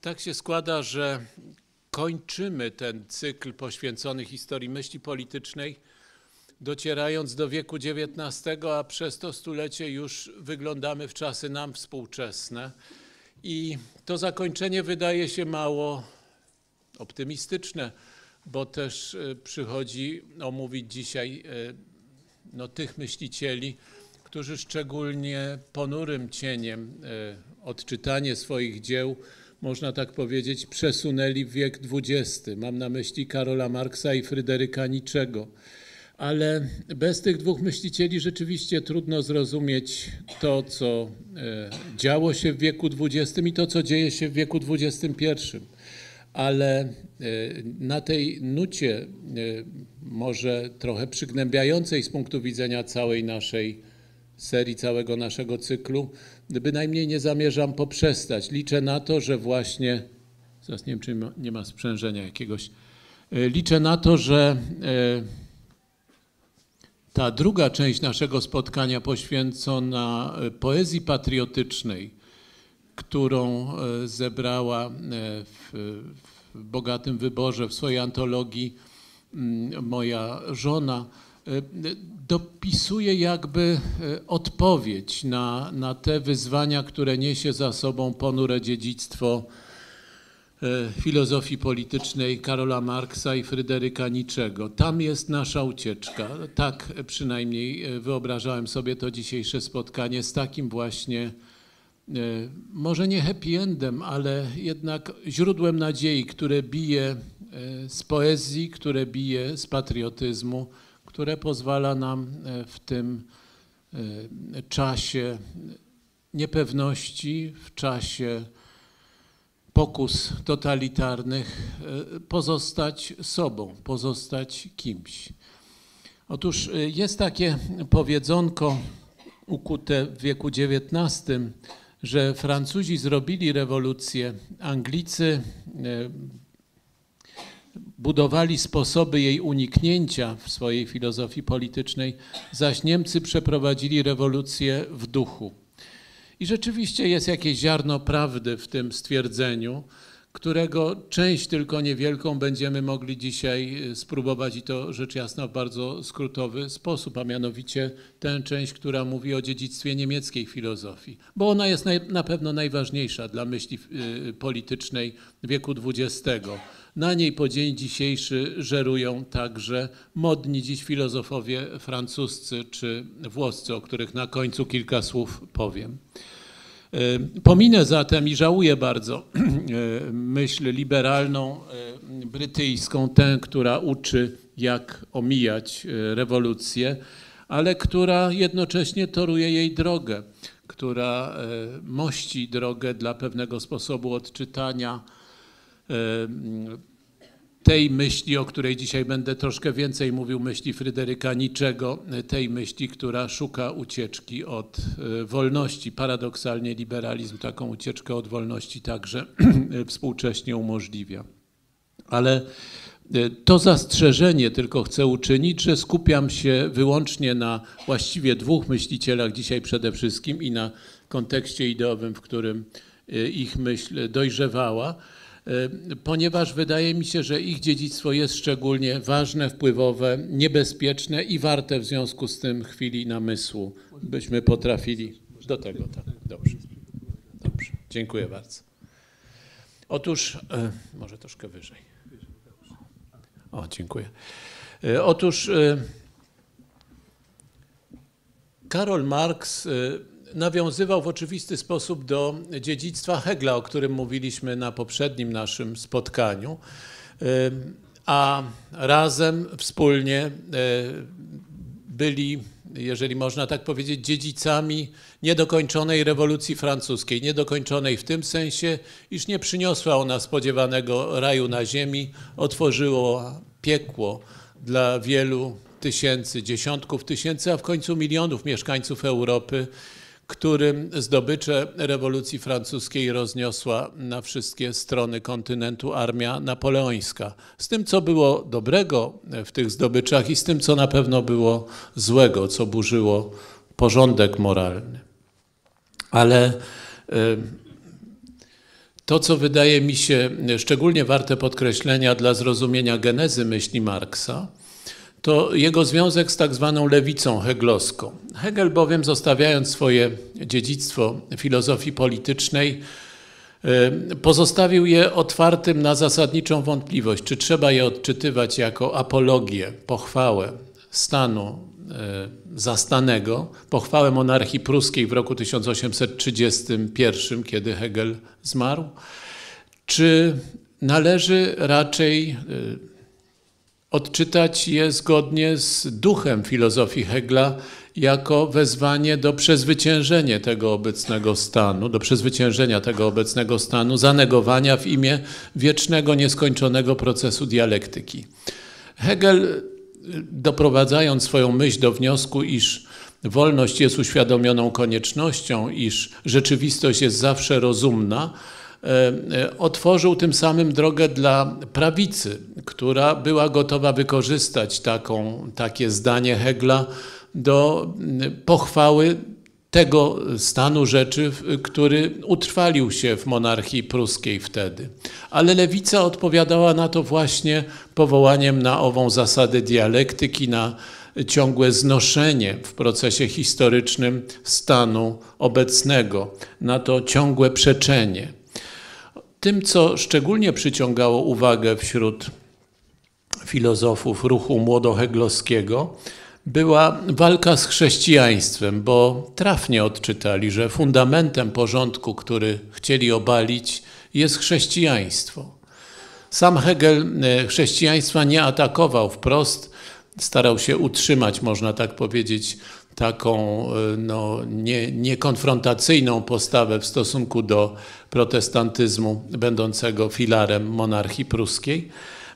Tak się składa, że kończymy ten cykl poświęcony historii myśli politycznej, docierając do wieku XIX, a przez to stulecie już wyglądamy w czasy nam współczesne. I to zakończenie wydaje się mało optymistyczne, bo też e, przychodzi omówić dzisiaj e, no, tych myślicieli, którzy szczególnie ponurym cieniem e, odczytanie swoich dzieł można tak powiedzieć, przesunęli w wiek XX. Mam na myśli Karola Marksa i Fryderyka Niczego. Ale bez tych dwóch myślicieli rzeczywiście trudno zrozumieć to, co e, działo się w wieku XX i to, co dzieje się w wieku XXI. Ale e, na tej nucie, e, może trochę przygnębiającej z punktu widzenia całej naszej serii, całego naszego cyklu, bynajmniej nie zamierzam poprzestać. Liczę na to, że właśnie. Zaraz nie wiem, czy nie ma, sprzężenia jakiegoś. E, liczę na to, że e, ta druga część naszego spotkania poświęcona e, poezji patriotycznej, którą zebrała w, w bogatym wyborze w swojej antologii mm, moja żona, E, dopisuje jakby e, odpowiedź na, na te wyzwania, które niesie za sobą ponure dziedzictwo e, filozofii politycznej Karola Marksa i Fryderyka Niczego. Tam jest nasza ucieczka. Tak przynajmniej wyobrażałem sobie to dzisiejsze spotkanie z takim właśnie, może nie happy endem, ale jednak źródłem nadziei, które bije z poezji, które bije z patriotyzmu, które pozwala nam e, w tym e, czasie niepewności, w czasie pokus totalitarnych e, pozostać sobą, pozostać kimś. Otóż jest takie powiedzonko ukute w wieku XIX, że Francuzi zrobili rewolucję, Anglicy budowali sposoby jej uniknięcia w swojej filozofii politycznej, zaś Niemcy przeprowadzili rewolucję w duchu. I rzeczywiście jest jakieś ziarno prawdy w tym stwierdzeniu, którego część tylko niewielką będziemy mogli dzisiaj y, spróbować i to rzecz jasna w bardzo skrótowy sposób, a mianowicie tę część, która mówi o dziedzictwie niemieckiej filozofii, bo ona jest na pewno najważniejsza dla myśli y, politycznej wieku XX na niej po dzień dzisiejszy żerują także modni dziś filozofowie francuscy czy włoscy, o których na końcu kilka słów powiem. E, pominę zatem i żałuję bardzo e, myśl liberalną e, brytyjską, tę, która uczy, jak omijać rewolucję, ale która jednocześnie toruje jej drogę, która mości drogę dla pewnego sposobu odczytania tej myśli, o której dzisiaj będę troszkę więcej mówił, myśli Fryderyka Niczego, e, tej myśli, która szuka ucieczki od e, wolności. Paradoksalnie liberalizm taką ucieczkę od wolności także współcześnie umożliwia. Ale e, to zastrzeżenie tylko chcę uczynić, że skupiam się wyłącznie na właściwie dwóch myślicielach dzisiaj przede wszystkim i na kontekście ideowym, w którym ich myśl dojrzewała Y, ponieważ wydaje mi się, że ich dziedzictwo jest szczególnie ważne, wpływowe, niebezpieczne i warte w związku z tym chwili namysłu, byśmy potrafili do tego. Tak. Dobrze. Dobrze. Dziękuję bardzo. Otóż, y, może troszkę wyżej. O, dziękuję. Y, otóż Karol Marx nawiązywał w oczywisty sposób do dziedzictwa Hegla, o którym mówiliśmy na poprzednim naszym spotkaniu, e, a razem wspólnie e, byli, jeżeli można tak powiedzieć, dziedzicami niedokończonej rewolucji francuskiej, niedokończonej w tym sensie, iż nie przyniosła ona spodziewanego raju na ziemi, otworzyło piekło dla wielu tysięcy, dziesiątków tysięcy, a w końcu milionów mieszkańców Europy którym zdobycze rewolucji francuskiej rozniosła na wszystkie strony kontynentu armia napoleońska. Z tym, co było dobrego w tych zdobyczach i z tym, co na pewno było złego, co burzyło porządek moralny. Ale to, co wydaje mi się szczególnie warte podkreślenia dla zrozumienia genezy myśli Marksa, to jego związek z tak zwaną lewicą heglowską. Hegel bowiem zostawiając swoje dziedzictwo filozofii politycznej, e, pozostawił je otwartym na zasadniczą wątpliwość, czy trzeba je odczytywać jako apologię, pochwałę stanu e, zastanego, pochwałę monarchii pruskiej w roku 1831, kiedy Hegel zmarł, czy należy raczej e, odczytać je zgodnie z duchem filozofii Hegla jako wezwanie do przezwyciężenia tego obecnego stanu, do przezwyciężenia tego obecnego stanu, zanegowania w imię wiecznego, nieskończonego procesu dialektyki. Hegel, doprowadzając swoją myśl do wniosku, iż wolność jest uświadomioną koniecznością, iż rzeczywistość jest zawsze rozumna, E, otworzył tym samym drogę dla prawicy, która była gotowa wykorzystać taką, takie zdanie Hegla do pochwały tego stanu rzeczy, który utrwalił się w monarchii pruskiej wtedy. Ale lewica odpowiadała na to właśnie powołaniem na ową zasadę dialektyki, na ciągłe znoszenie w procesie historycznym stanu obecnego, na to ciągłe przeczenie. Tym, co szczególnie przyciągało uwagę wśród filozofów ruchu młodoheglowskiego, była walka z chrześcijaństwem, bo trafnie odczytali, że fundamentem porządku, który chcieli obalić, jest chrześcijaństwo. Sam Hegel e, chrześcijaństwa nie atakował wprost, starał się utrzymać, można tak powiedzieć, taką e, no, nie, niekonfrontacyjną postawę w stosunku do protestantyzmu będącego filarem monarchii pruskiej.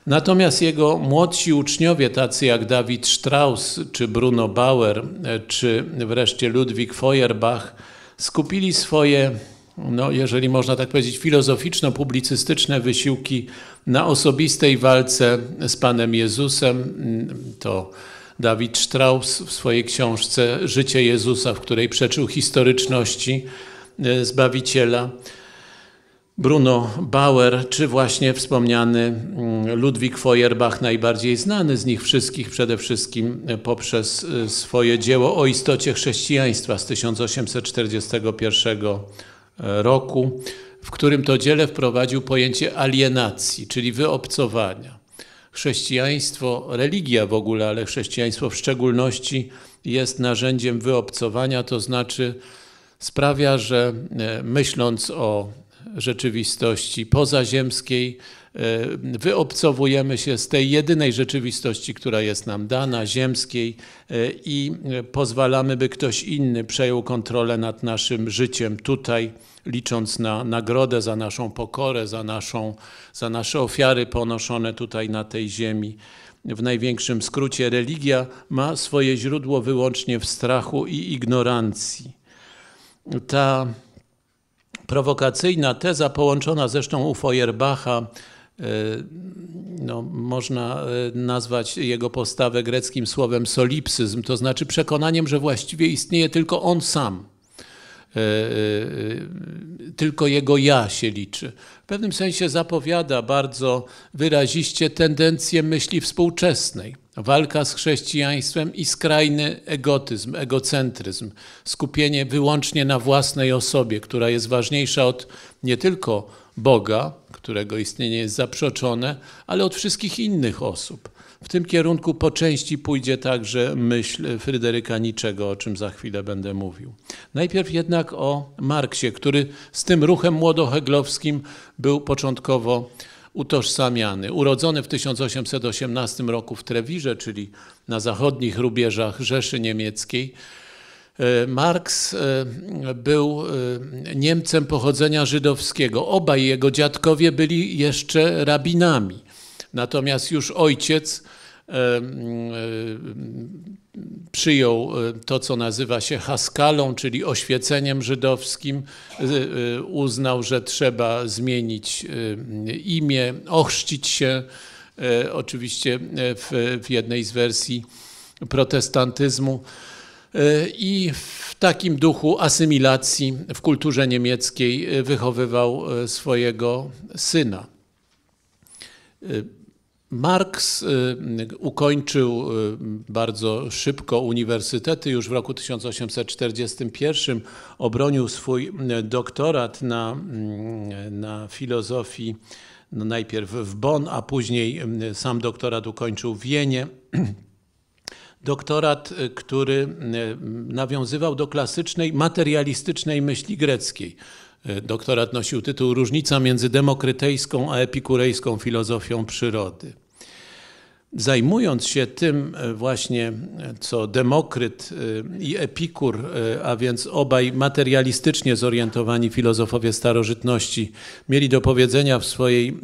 Natomiast jego młodsi uczniowie, tacy jak Dawid Strauss, czy Bruno Bauer, e, czy wreszcie Ludwik Feuerbach, skupili swoje, no, jeżeli można tak powiedzieć, filozoficzno-publicystyczne wysiłki na osobistej walce z Panem Jezusem. To Dawid Strauss w swojej książce Życie Jezusa, w której przeczył historyczności e, Zbawiciela, Bruno Bauer, czy właśnie wspomniany mm, Ludwik Feuerbach, najbardziej znany z nich wszystkich, przede wszystkim e, poprzez e, swoje dzieło o istocie chrześcijaństwa z 1841 roku, w którym to dziele wprowadził pojęcie alienacji, czyli wyobcowania chrześcijaństwo, religia w ogóle, ale chrześcijaństwo w szczególności jest narzędziem wyobcowania, to znaczy sprawia, że e, myśląc o rzeczywistości pozaziemskiej, E, wyobcowujemy się z tej jedynej rzeczywistości, która jest nam dana, ziemskiej e, i e, pozwalamy, by ktoś inny przejął kontrolę nad naszym życiem tutaj, licząc na nagrodę za naszą pokorę, za, naszą, za nasze ofiary ponoszone tutaj na tej ziemi. W największym skrócie religia ma swoje źródło wyłącznie w strachu i ignorancji. Ta prowokacyjna teza połączona zresztą u Feuerbacha E, no, można e, nazwać jego postawę greckim słowem solipsyzm, to znaczy przekonaniem, że właściwie istnieje tylko on sam. E, tylko jego ja się liczy. W pewnym sensie zapowiada bardzo wyraziście tendencję myśli współczesnej. Walka z chrześcijaństwem i skrajny egotyzm, egocentryzm, skupienie wyłącznie na własnej osobie, która jest ważniejsza od nie tylko Boga, którego istnienie jest zaprzeczone, ale od wszystkich innych osób. W tym kierunku po części pójdzie także myśl Fryderyka Niczego, o czym za chwilę będę mówił. Najpierw jednak o Marksie, który z tym ruchem młodoheglowskim był początkowo utożsamiany. Urodzony w 1818 roku w Trewirze, czyli na zachodnich rubieżach Rzeszy Niemieckiej, E, Marx e, był e, Niemcem pochodzenia żydowskiego. Obaj jego dziadkowie byli jeszcze rabinami. Natomiast już ojciec przyjął to, co nazywa się haskalą, czyli oświeceniem żydowskim. Uznał, że trzeba zmienić imię, ochrzcić się. Oczywiście w, w jednej z wersji protestantyzmu i w takim duchu asymilacji w kulturze niemieckiej e, wychowywał e, swojego syna. E, Marx ukończył bardzo szybko uniwersytety. Już w roku 1841 obronił swój doktorat na, mm, na filozofii no, najpierw w Bonn, a później sam doktorat ukończył w Wienie. doktorat, y, który y, nawiązywał do klasycznej materialistycznej myśli greckiej. Y, doktorat nosił tytuł Różnica między demokrytejską a epikurejską filozofią przyrody. Zajmując się tym właśnie, co Demokryt i Epikur, a więc obaj materialistycznie zorientowani filozofowie starożytności, mieli do powiedzenia w swojej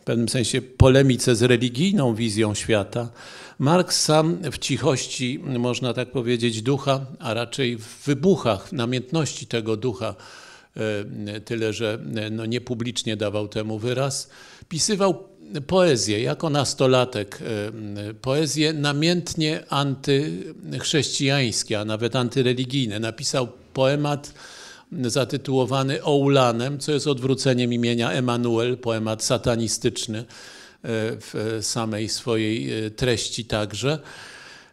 w pewnym sensie polemice z religijną wizją świata, Marks sam w cichości, można tak powiedzieć, ducha, a raczej w wybuchach, w namiętności tego ducha, e, tyle że e, no, niepublicznie dawał temu wyraz, pisywał poezję jako nastolatek, e, poezję namiętnie antychrześcijańskie, a nawet antyreligijne. Napisał poemat zatytułowany Oulanem, co jest odwróceniem imienia Emanuel, poemat satanistyczny. E, w samej swojej e, treści także.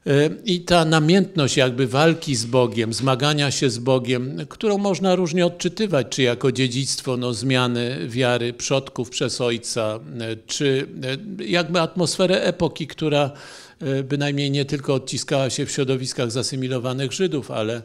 E, I ta namiętność jakby walki z Bogiem, zmagania się z Bogiem, którą można różnie odczytywać, czy jako dziedzictwo no, zmiany wiary przodków przez ojca, czy jakby atmosferę epoki, która bynajmniej nie tylko odciskała się w środowiskach zasymilowanych Żydów, ale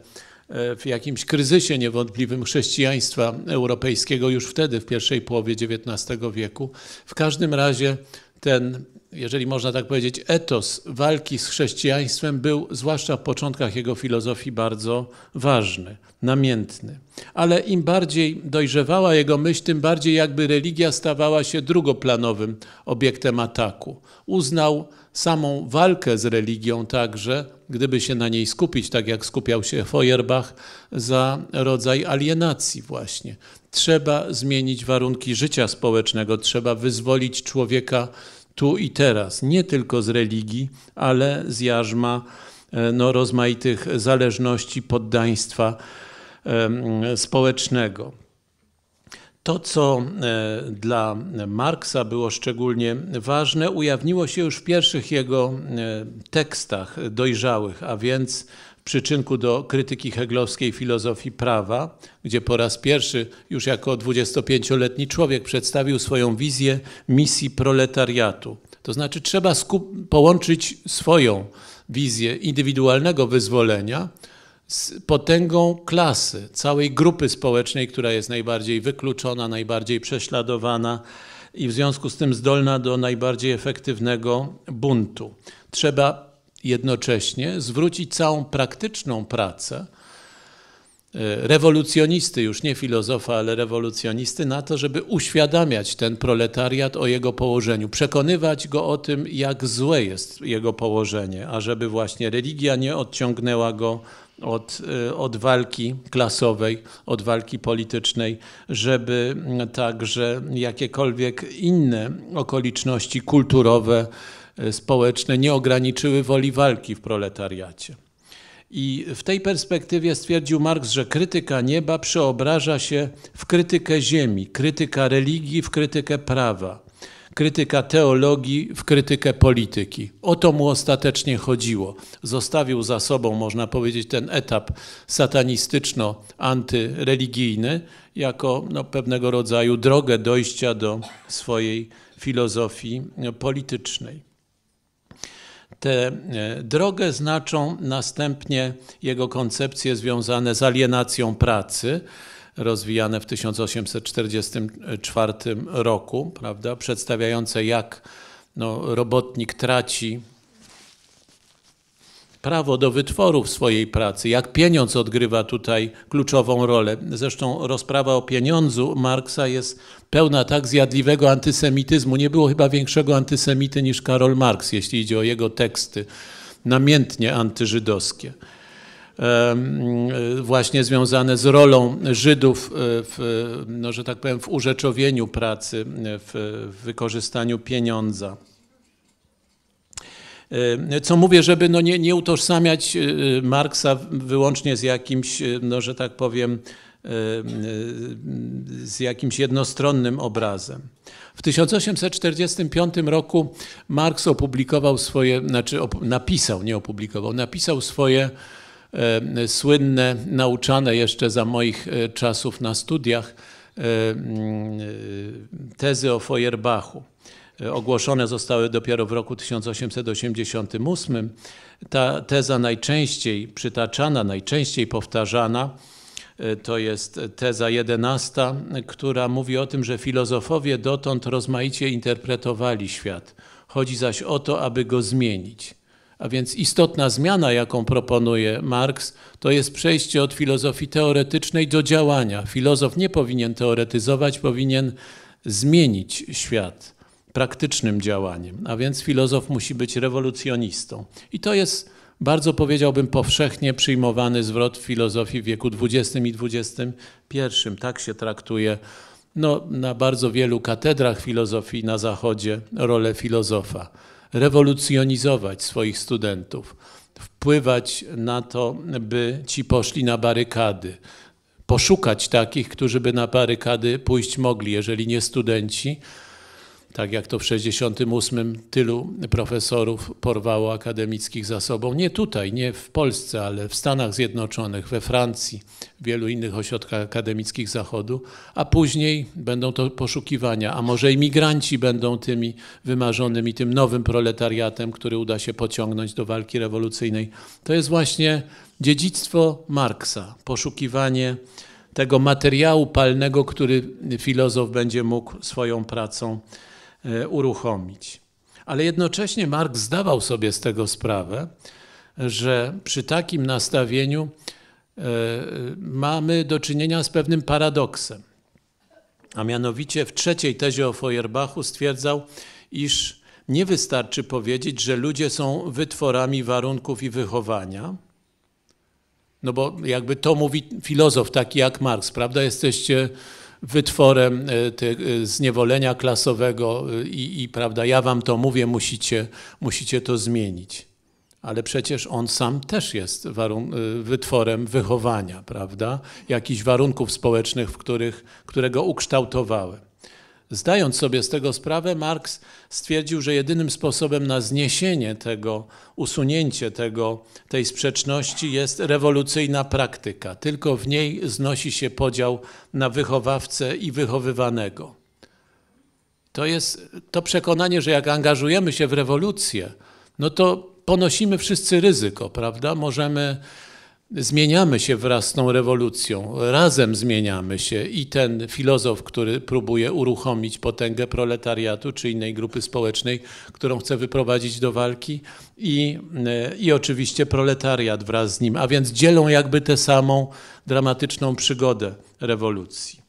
E, w jakimś kryzysie niewątpliwym chrześcijaństwa europejskiego już wtedy, w pierwszej połowie XIX wieku. W każdym razie ten, jeżeli można tak powiedzieć, etos walki z chrześcijaństwem był, zwłaszcza w początkach jego filozofii, bardzo ważny, namiętny. Ale im bardziej dojrzewała jego myśl, tym bardziej jakby religia stawała się drugoplanowym obiektem ataku. Uznał samą walkę z religią także, gdyby się na niej skupić, tak jak skupiał się Feuerbach, za rodzaj alienacji właśnie. Trzeba zmienić warunki życia społecznego, trzeba wyzwolić człowieka tu i teraz, nie tylko z religii, ale z jarzma e, no, rozmaitych zależności, poddaństwa społecznego. To, co e, dla Marksa było szczególnie ważne, ujawniło się już w pierwszych jego e, tekstach dojrzałych, a więc w przyczynku do krytyki heglowskiej filozofii prawa, gdzie po raz pierwszy już jako 25-letni człowiek przedstawił swoją wizję misji proletariatu. To znaczy trzeba połączyć swoją wizję indywidualnego wyzwolenia z potęgą klasy, całej grupy społecznej, która jest najbardziej wykluczona, najbardziej prześladowana i w związku z tym zdolna do najbardziej efektywnego buntu. Trzeba jednocześnie zwrócić całą praktyczną pracę e, rewolucjonisty, już nie filozofa, ale rewolucjonisty, na to, żeby uświadamiać ten proletariat o jego położeniu, przekonywać go o tym, jak złe jest jego położenie, ażeby właśnie religia nie odciągnęła go od, y, od walki klasowej, od walki politycznej, żeby mm, także jakiekolwiek inne okoliczności kulturowe, y, społeczne nie ograniczyły woli walki w proletariacie. I w tej perspektywie stwierdził Marx, że krytyka nieba przeobraża się w krytykę ziemi, krytyka religii w krytykę prawa krytyka teologii w krytykę polityki. O to mu ostatecznie chodziło. Zostawił za sobą, można powiedzieć, ten etap satanistyczno-antyreligijny jako no, pewnego rodzaju drogę dojścia do swojej filozofii no, politycznej. Tę e, drogę znaczą następnie jego koncepcje związane z alienacją pracy, rozwijane w 1844 roku, prawda, przedstawiające jak no, robotnik traci prawo do wytworów swojej pracy, jak pieniądz odgrywa tutaj kluczową rolę. Zresztą rozprawa o pieniądzu Marksa jest pełna tak zjadliwego antysemityzmu. Nie było chyba większego antysemity niż Karol Marks, jeśli idzie o jego teksty, namiętnie antyżydowskie. Y, właśnie związane z rolą Żydów, y, w, no, że tak powiem, w urzeczowieniu pracy, y, w wykorzystaniu pieniądza. Co mówię, żeby no nie, nie utożsamiać Marksa wyłącznie z jakimś, no, że tak powiem, z jakimś jednostronnym obrazem. W 1845 roku Marks opublikował swoje, znaczy op, napisał, nie opublikował, napisał swoje E, słynne, nauczane jeszcze za moich e, czasów na studiach, e, mm, tezy o Feuerbachu. Ogłoszone zostały dopiero w roku 1888. Ta teza najczęściej przytaczana, najczęściej powtarzana, to jest teza 11, która mówi o tym, że filozofowie dotąd rozmaicie interpretowali świat. Chodzi zaś o to, aby go zmienić. A więc istotna zmiana, jaką proponuje Marx, to jest przejście od filozofii teoretycznej do działania. Filozof nie powinien teoretyzować, powinien zmienić świat praktycznym działaniem. A więc filozof musi być rewolucjonistą. I to jest bardzo powiedziałbym powszechnie przyjmowany zwrot w filozofii w wieku XX i XXI. Tak się traktuje no, na bardzo wielu katedrach filozofii na Zachodzie rolę filozofa rewolucjonizować swoich studentów, wpływać na to, by ci poszli na barykady, poszukać takich, którzy by na barykady pójść mogli, jeżeli nie studenci, tak jak to w 68 tylu profesorów porwało akademickich za sobą. Nie tutaj, nie w Polsce, ale w Stanach Zjednoczonych, we Francji, w wielu innych ośrodkach akademickich Zachodu, a później będą to poszukiwania, a może imigranci będą tymi wymarzonymi, tym nowym proletariatem, który uda się pociągnąć do walki rewolucyjnej. To jest właśnie dziedzictwo Marksa, poszukiwanie tego materiału palnego, który filozof będzie mógł swoją pracą E, uruchomić. Ale jednocześnie Mark zdawał sobie z tego sprawę, że przy takim nastawieniu e, mamy do czynienia z pewnym paradoksem. A mianowicie w trzeciej tezie o Feuerbachu stwierdzał, iż nie wystarczy powiedzieć, że ludzie są wytworami warunków i wychowania, no bo jakby to mówi filozof taki jak Marx, prawda? Jesteście wytworem e, e, zniewolenia klasowego e, i, i, prawda, ja wam to mówię, musicie, musicie to zmienić. Ale przecież on sam też jest warun- wytworem wychowania, prawda? Jakichś warunków społecznych, w których, które go ukształtowały. Zdając sobie z tego sprawę, Marx stwierdził, że jedynym sposobem na zniesienie tego, usunięcie tego, tej sprzeczności jest rewolucyjna praktyka. Tylko w niej znosi się podział na wychowawcę i wychowywanego. To jest to przekonanie, że jak angażujemy się w rewolucję, no to ponosimy wszyscy ryzyko, prawda? Możemy zmieniamy się wraz z tą rewolucją, razem zmieniamy się i ten filozof, który próbuje uruchomić potęgę proletariatu czy innej grupy społecznej, którą chce wyprowadzić do walki i, e, i oczywiście proletariat wraz z nim, a więc dzielą jakby tę samą dramatyczną przygodę rewolucji.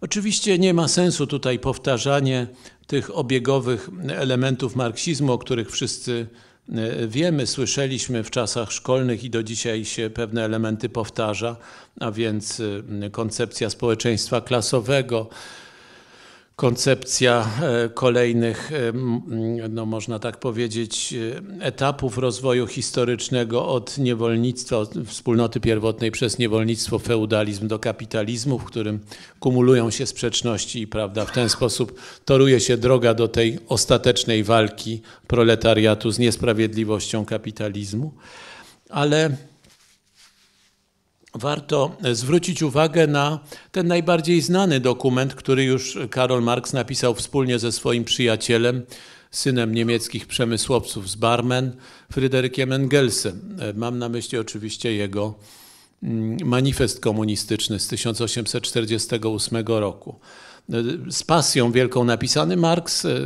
Oczywiście nie ma sensu tutaj powtarzanie tych obiegowych elementów marksizmu, o których wszyscy E, wiemy, słyszeliśmy w czasach szkolnych i do dzisiaj się pewne elementy powtarza, a więc e, koncepcja społeczeństwa klasowego, koncepcja e, kolejnych, e, no można tak powiedzieć, e, etapów rozwoju historycznego od niewolnictwa, od wspólnoty pierwotnej przez niewolnictwo, feudalizm do kapitalizmu, w którym kumulują się sprzeczności i prawda, w ten sposób toruje się droga do tej ostatecznej walki proletariatu z niesprawiedliwością kapitalizmu. Ale warto zwrócić uwagę na ten najbardziej znany dokument, który już Karol Marx napisał wspólnie ze swoim przyjacielem, synem niemieckich przemysłowców z Barmen, Fryderykiem Engelsem. Mam na myśli oczywiście jego mm, manifest komunistyczny z 1848 roku. Z pasją wielką napisany Marx e,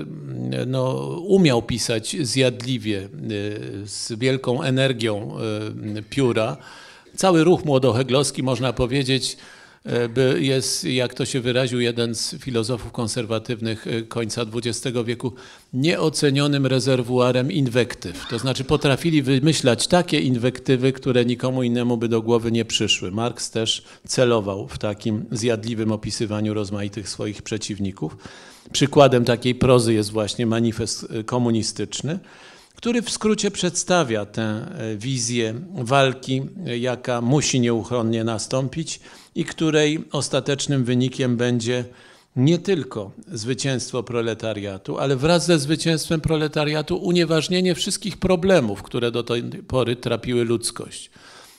no, umiał pisać zjadliwie, e, z wielką energią e, pióra cały ruch młodoheglowski, można powiedzieć, e, jest, jak to się wyraził jeden z filozofów konserwatywnych e, końca XX wieku, nieocenionym rezerwuarem inwektyw. To znaczy potrafili wymyślać takie inwektywy, które nikomu innemu by do głowy nie przyszły. Marx też celował w takim zjadliwym opisywaniu rozmaitych swoich przeciwników. Przykładem takiej prozy jest właśnie manifest e, komunistyczny który w skrócie przedstawia tę e, wizję walki, e, jaka musi nieuchronnie nastąpić i której ostatecznym wynikiem będzie nie tylko zwycięstwo proletariatu, ale wraz ze zwycięstwem proletariatu unieważnienie wszystkich problemów, które do tej pory trapiły ludzkość.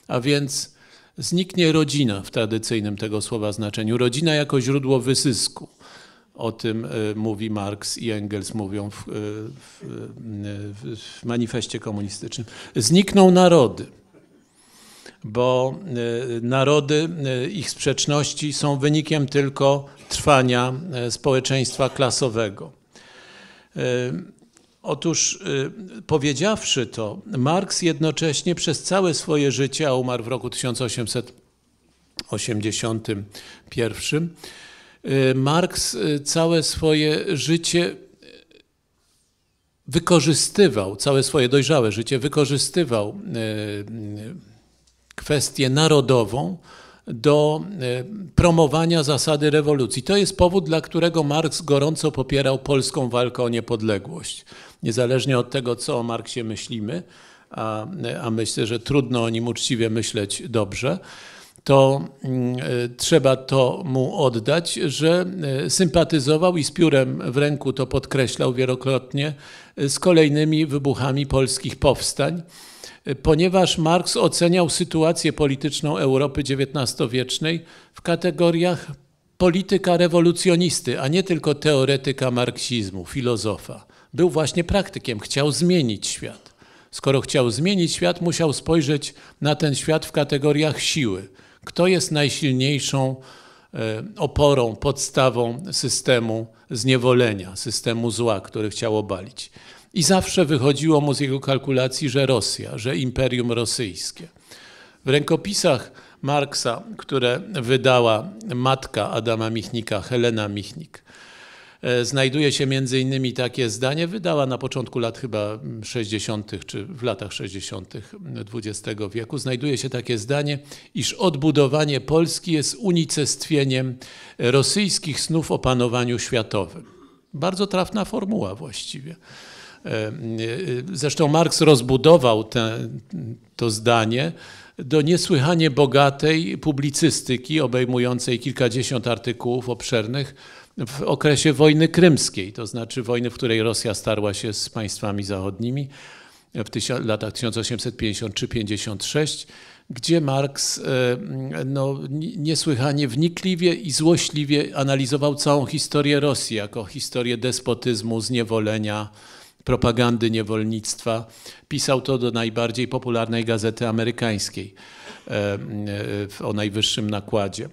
A więc zniknie rodzina w tradycyjnym tego słowa znaczeniu, rodzina jako źródło wysysku o tym e, mówi Marx i Engels, mówią e, w, w, w manifestie komunistycznym. Znikną narody, bo e, narody, ich sprzeczności są wynikiem tylko trwania społeczeństwa klasowego. Otóż powiedziawszy to, Marx jednocześnie przez całe swoje życie, a umarł w roku 1881, Y, Marx y, całe swoje życie y, wykorzystywał, całe swoje dojrzałe życie wykorzystywał kwestię narodową do promowania zasady rewolucji. To jest powód, dla którego Marx gorąco popierał polską walkę o niepodległość. Niezależnie od tego, co o Marksie myślimy, a, a myślę, że trudno o nim uczciwie myśleć dobrze to mm, e, trzeba to mu oddać, że e, sympatyzował i z piórem w ręku to podkreślał wielokrotnie e, z kolejnymi wybuchami polskich powstań, ponieważ Marx oceniał sytuację polityczną Europy XIX-wiecznej w kategoriach polityka rewolucjonisty, a nie tylko teoretyka marksizmu, filozofa. Był właśnie praktykiem, chciał zmienić świat. Skoro chciał zmienić świat, musiał spojrzeć na ten świat w kategoriach siły. Kto jest najsilniejszą e, oporą, podstawą systemu zniewolenia, systemu zła, który chciał obalić. I zawsze wychodziło mu z jego kalkulacji, że Rosja, że Imperium Rosyjskie. W rękopisach Marksa, które wydała matka Adama Michnika, Helena Michnik, E, znajduje się między innymi takie zdanie, wydała na początku lat chyba 60. Mm, czy w latach 60. XX mm, wieku, znajduje się takie zdanie, iż odbudowanie Polski jest unicestwieniem rosyjskich snów o panowaniu światowym. Bardzo trafna formuła właściwie. E, e, zresztą Marx rozbudował te, to zdanie do niesłychanie bogatej publicystyki obejmującej kilkadziesiąt artykułów obszernych w okresie wojny krymskiej, to znaczy wojny, w której Rosja starła się z państwami zachodnimi w latach 1853-56, gdzie Marx e, no, niesłychanie wnikliwie i złośliwie analizował całą historię Rosji jako historię despotyzmu, zniewolenia, propagandy niewolnictwa. Pisał to do najbardziej popularnej gazety amerykańskiej e, e, o najwyższym nakładzie.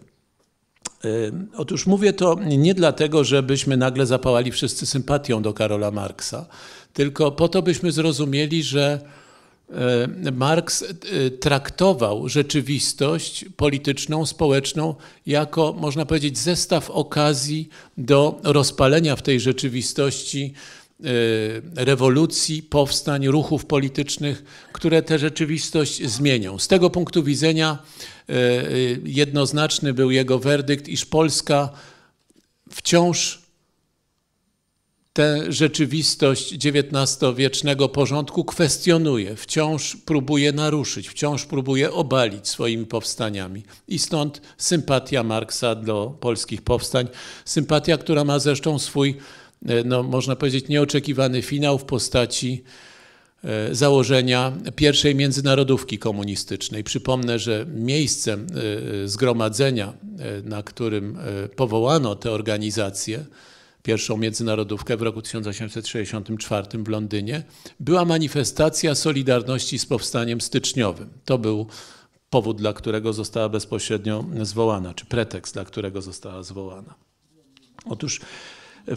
Otóż mówię to nie dlatego, żebyśmy nagle zapałali wszyscy sympatią do Karola Marksa, tylko po to, byśmy zrozumieli, że e, Marks e, traktował rzeczywistość polityczną, społeczną jako, można powiedzieć, zestaw okazji do rozpalenia w tej rzeczywistości e, rewolucji, powstań, ruchów politycznych, które tę rzeczywistość zmienią. Z tego punktu widzenia Y, y, jednoznaczny był jego werdykt, iż Polska wciąż tę rzeczywistość XIX-wiecznego porządku kwestionuje, wciąż próbuje naruszyć, wciąż próbuje obalić swoimi powstaniami. I stąd sympatia Marksa do polskich powstań, sympatia, która ma zresztą swój, y, no, można powiedzieć, nieoczekiwany finał w postaci E, założenia pierwszej międzynarodówki komunistycznej. Przypomnę, że miejscem e, e, zgromadzenia, na którym powołano tę organizację, pierwszą międzynarodówkę w roku 1864 w Londynie, była manifestacja Solidarności z Powstaniem Styczniowym. To był powód, dla którego została bezpośrednio zwołana, czy pretekst, dla którego została zwołana. Otóż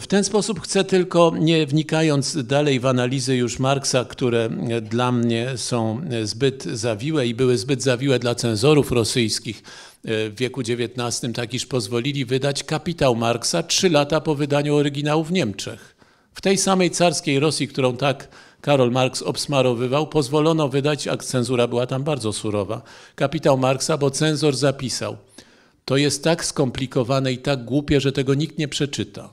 w ten sposób chcę tylko, nie wnikając dalej w analizy już Marksa, które e, dla mnie są e, zbyt zawiłe i były zbyt zawiłe dla cenzorów rosyjskich e, w wieku XIX, tak iż pozwolili wydać kapitał Marksa trzy lata po wydaniu oryginału w Niemczech. W tej samej carskiej Rosji, którą tak Karol Marx obsmarowywał, pozwolono wydać, a cenzura była tam bardzo surowa, kapitał Marksa, bo cenzor zapisał. To jest tak skomplikowane i tak głupie, że tego nikt nie przeczyta.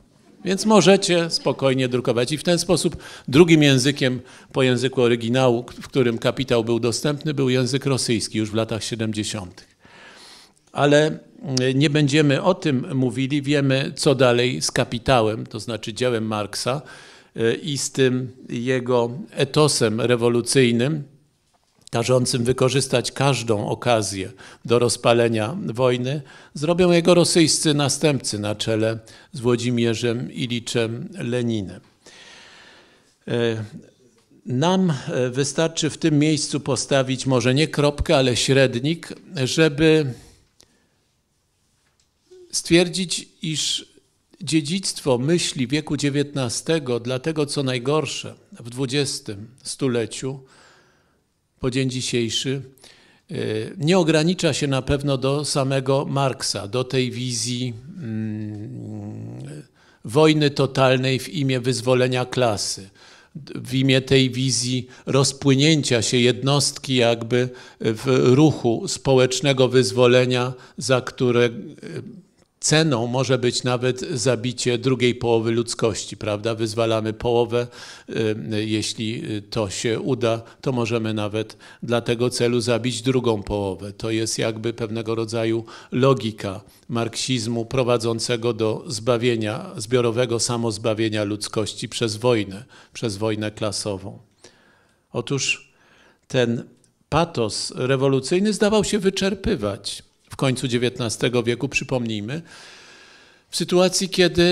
Więc możecie spokojnie drukować. I w ten sposób drugim językiem po języku oryginału, w którym kapitał był dostępny, był język rosyjski już w latach 70. Ale mm, nie będziemy o tym mówili, wiemy co dalej z kapitałem, to znaczy dziełem Marksa y, i z tym jego etosem rewolucyjnym, darzącym wykorzystać każdą okazję do rozpalenia wojny, zrobią jego rosyjscy następcy na czele z Włodzimierzem Iliczem Leninem. E, nam e, wystarczy w tym miejscu postawić może nie kropkę, ale średnik, żeby stwierdzić, iż dziedzictwo myśli wieku XIX dla tego, co najgorsze w XX stuleciu, po dzień dzisiejszy e, nie ogranicza się na pewno do samego Marksa, do tej wizji mm, wojny totalnej w imię wyzwolenia klasy, w imię tej wizji rozpłynięcia się jednostki jakby w ruchu społecznego wyzwolenia, za które ceną może być nawet zabicie drugiej połowy ludzkości, prawda? Wyzwalamy połowę, jeśli y, to się uda, to możemy nawet dla tego celu zabić drugą połowę. To jest jakby pewnego rodzaju logika marksizmu prowadzącego do zbawienia, zbiorowego samozbawienia ludzkości przez wojnę, przez wojnę klasową. Otóż ten patos rewolucyjny zdawał się wyczerpywać końcu XIX wieku, przypomnijmy, w sytuacji, kiedy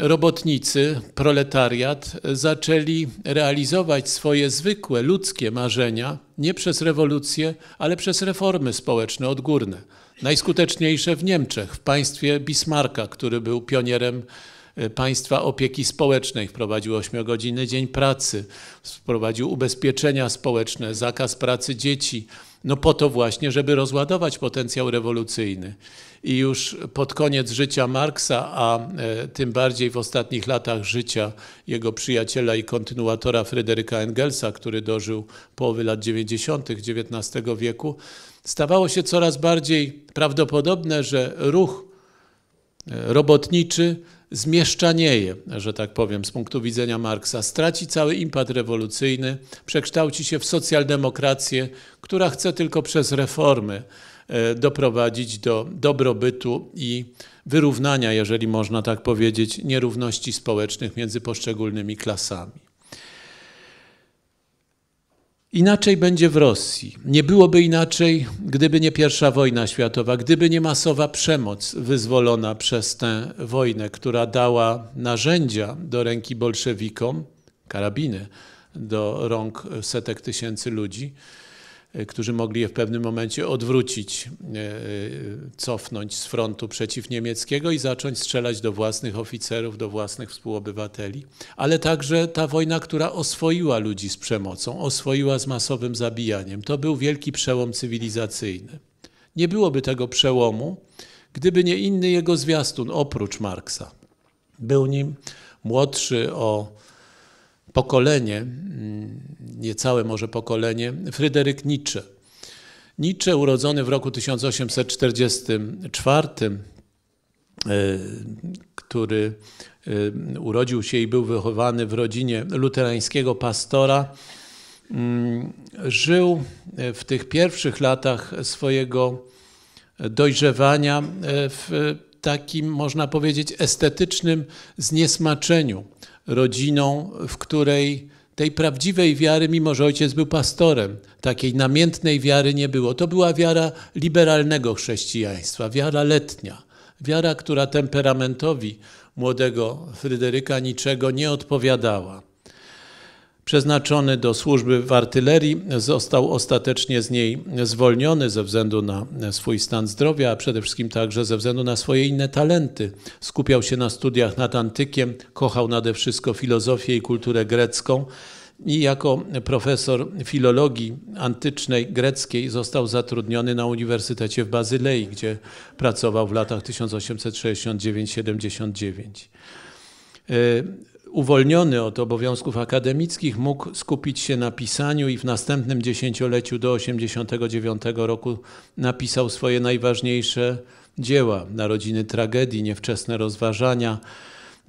e, robotnicy, proletariat zaczęli realizować swoje zwykłe ludzkie marzenia nie przez rewolucję, ale przez reformy społeczne odgórne. Najskuteczniejsze w Niemczech, w państwie Bismarcka, który był pionierem E, państwa opieki społecznej, wprowadził 8 godziny dzień pracy, wprowadził ubezpieczenia społeczne, zakaz pracy dzieci. No po to właśnie, żeby rozładować potencjał rewolucyjny. I już pod koniec życia Marksa, a e, tym bardziej w ostatnich latach życia jego przyjaciela i kontynuatora Fryderyka Engelsa, który dożył połowy lat 90. XIX wieku, stawało się coraz bardziej prawdopodobne, że ruch e, robotniczy zmieszczanieje, że tak powiem, z punktu widzenia Marksa, straci cały impet rewolucyjny, przekształci się w socjaldemokrację, która chce tylko przez reformy e, doprowadzić do dobrobytu i wyrównania, jeżeli można tak powiedzieć, nierówności społecznych między poszczególnymi klasami. Inaczej będzie w Rosji. Nie byłoby inaczej, gdyby nie pierwsza wojna światowa, gdyby nie masowa przemoc wyzwolona przez tę wojnę, która dała narzędzia do ręki bolszewikom, karabiny do rąk setek tysięcy ludzi E, którzy mogli je w pewnym momencie odwrócić, e, e, cofnąć z frontu przeciw niemieckiego i zacząć strzelać do własnych oficerów, do własnych współobywateli. Ale także ta wojna, która oswoiła ludzi z przemocą, oswoiła z masowym zabijaniem. To był wielki przełom cywilizacyjny. Nie byłoby tego przełomu, gdyby nie inny jego zwiastun oprócz Marksa. Był nim młodszy o pokolenie, mm, niecałe może pokolenie, Fryderyk Nietzsche. Nietzsche, urodzony w roku 1844, e, który e, urodził się i był wychowany w rodzinie luterańskiego pastora, mm, żył e, w tych pierwszych latach swojego dojrzewania w takim, można powiedzieć, estetycznym zniesmaczeniu rodziną, w której tej prawdziwej wiary, mimo że ojciec był pastorem, takiej namiętnej wiary nie było. To była wiara liberalnego chrześcijaństwa, wiara letnia, wiara, która temperamentowi młodego Fryderyka niczego nie odpowiadała przeznaczony do służby w artylerii, został ostatecznie z niej zwolniony ze względu na swój stan zdrowia, a przede wszystkim także ze względu na swoje inne talenty. Skupiał się na studiach nad antykiem, kochał nade wszystko filozofię i kulturę grecką i jako profesor filologii antycznej greckiej został zatrudniony na Uniwersytecie w Bazylei, gdzie pracował w latach 1869-79 uwolniony od obowiązków akademickich, mógł skupić się na pisaniu i w następnym dziesięcioleciu do 1989 roku napisał swoje najważniejsze dzieła: Narodziny tragedii, Niewczesne rozważania,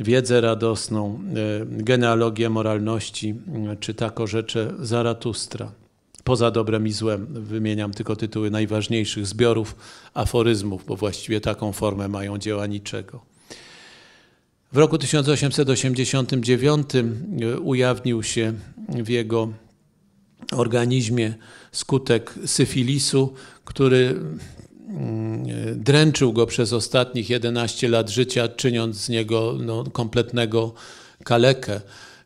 Wiedzę radosną, e, Genealogię moralności, e, czy tako rzecze Zaratustra. Poza dobrem i złem wymieniam tylko tytuły najważniejszych zbiorów aforyzmów, bo właściwie taką formę mają dzieła niczego. W roku 1889 e, ujawnił się w jego organizmie skutek syfilisu, który mm, e, dręczył go przez ostatnich 11 lat życia, czyniąc z niego no, kompletnego kalekę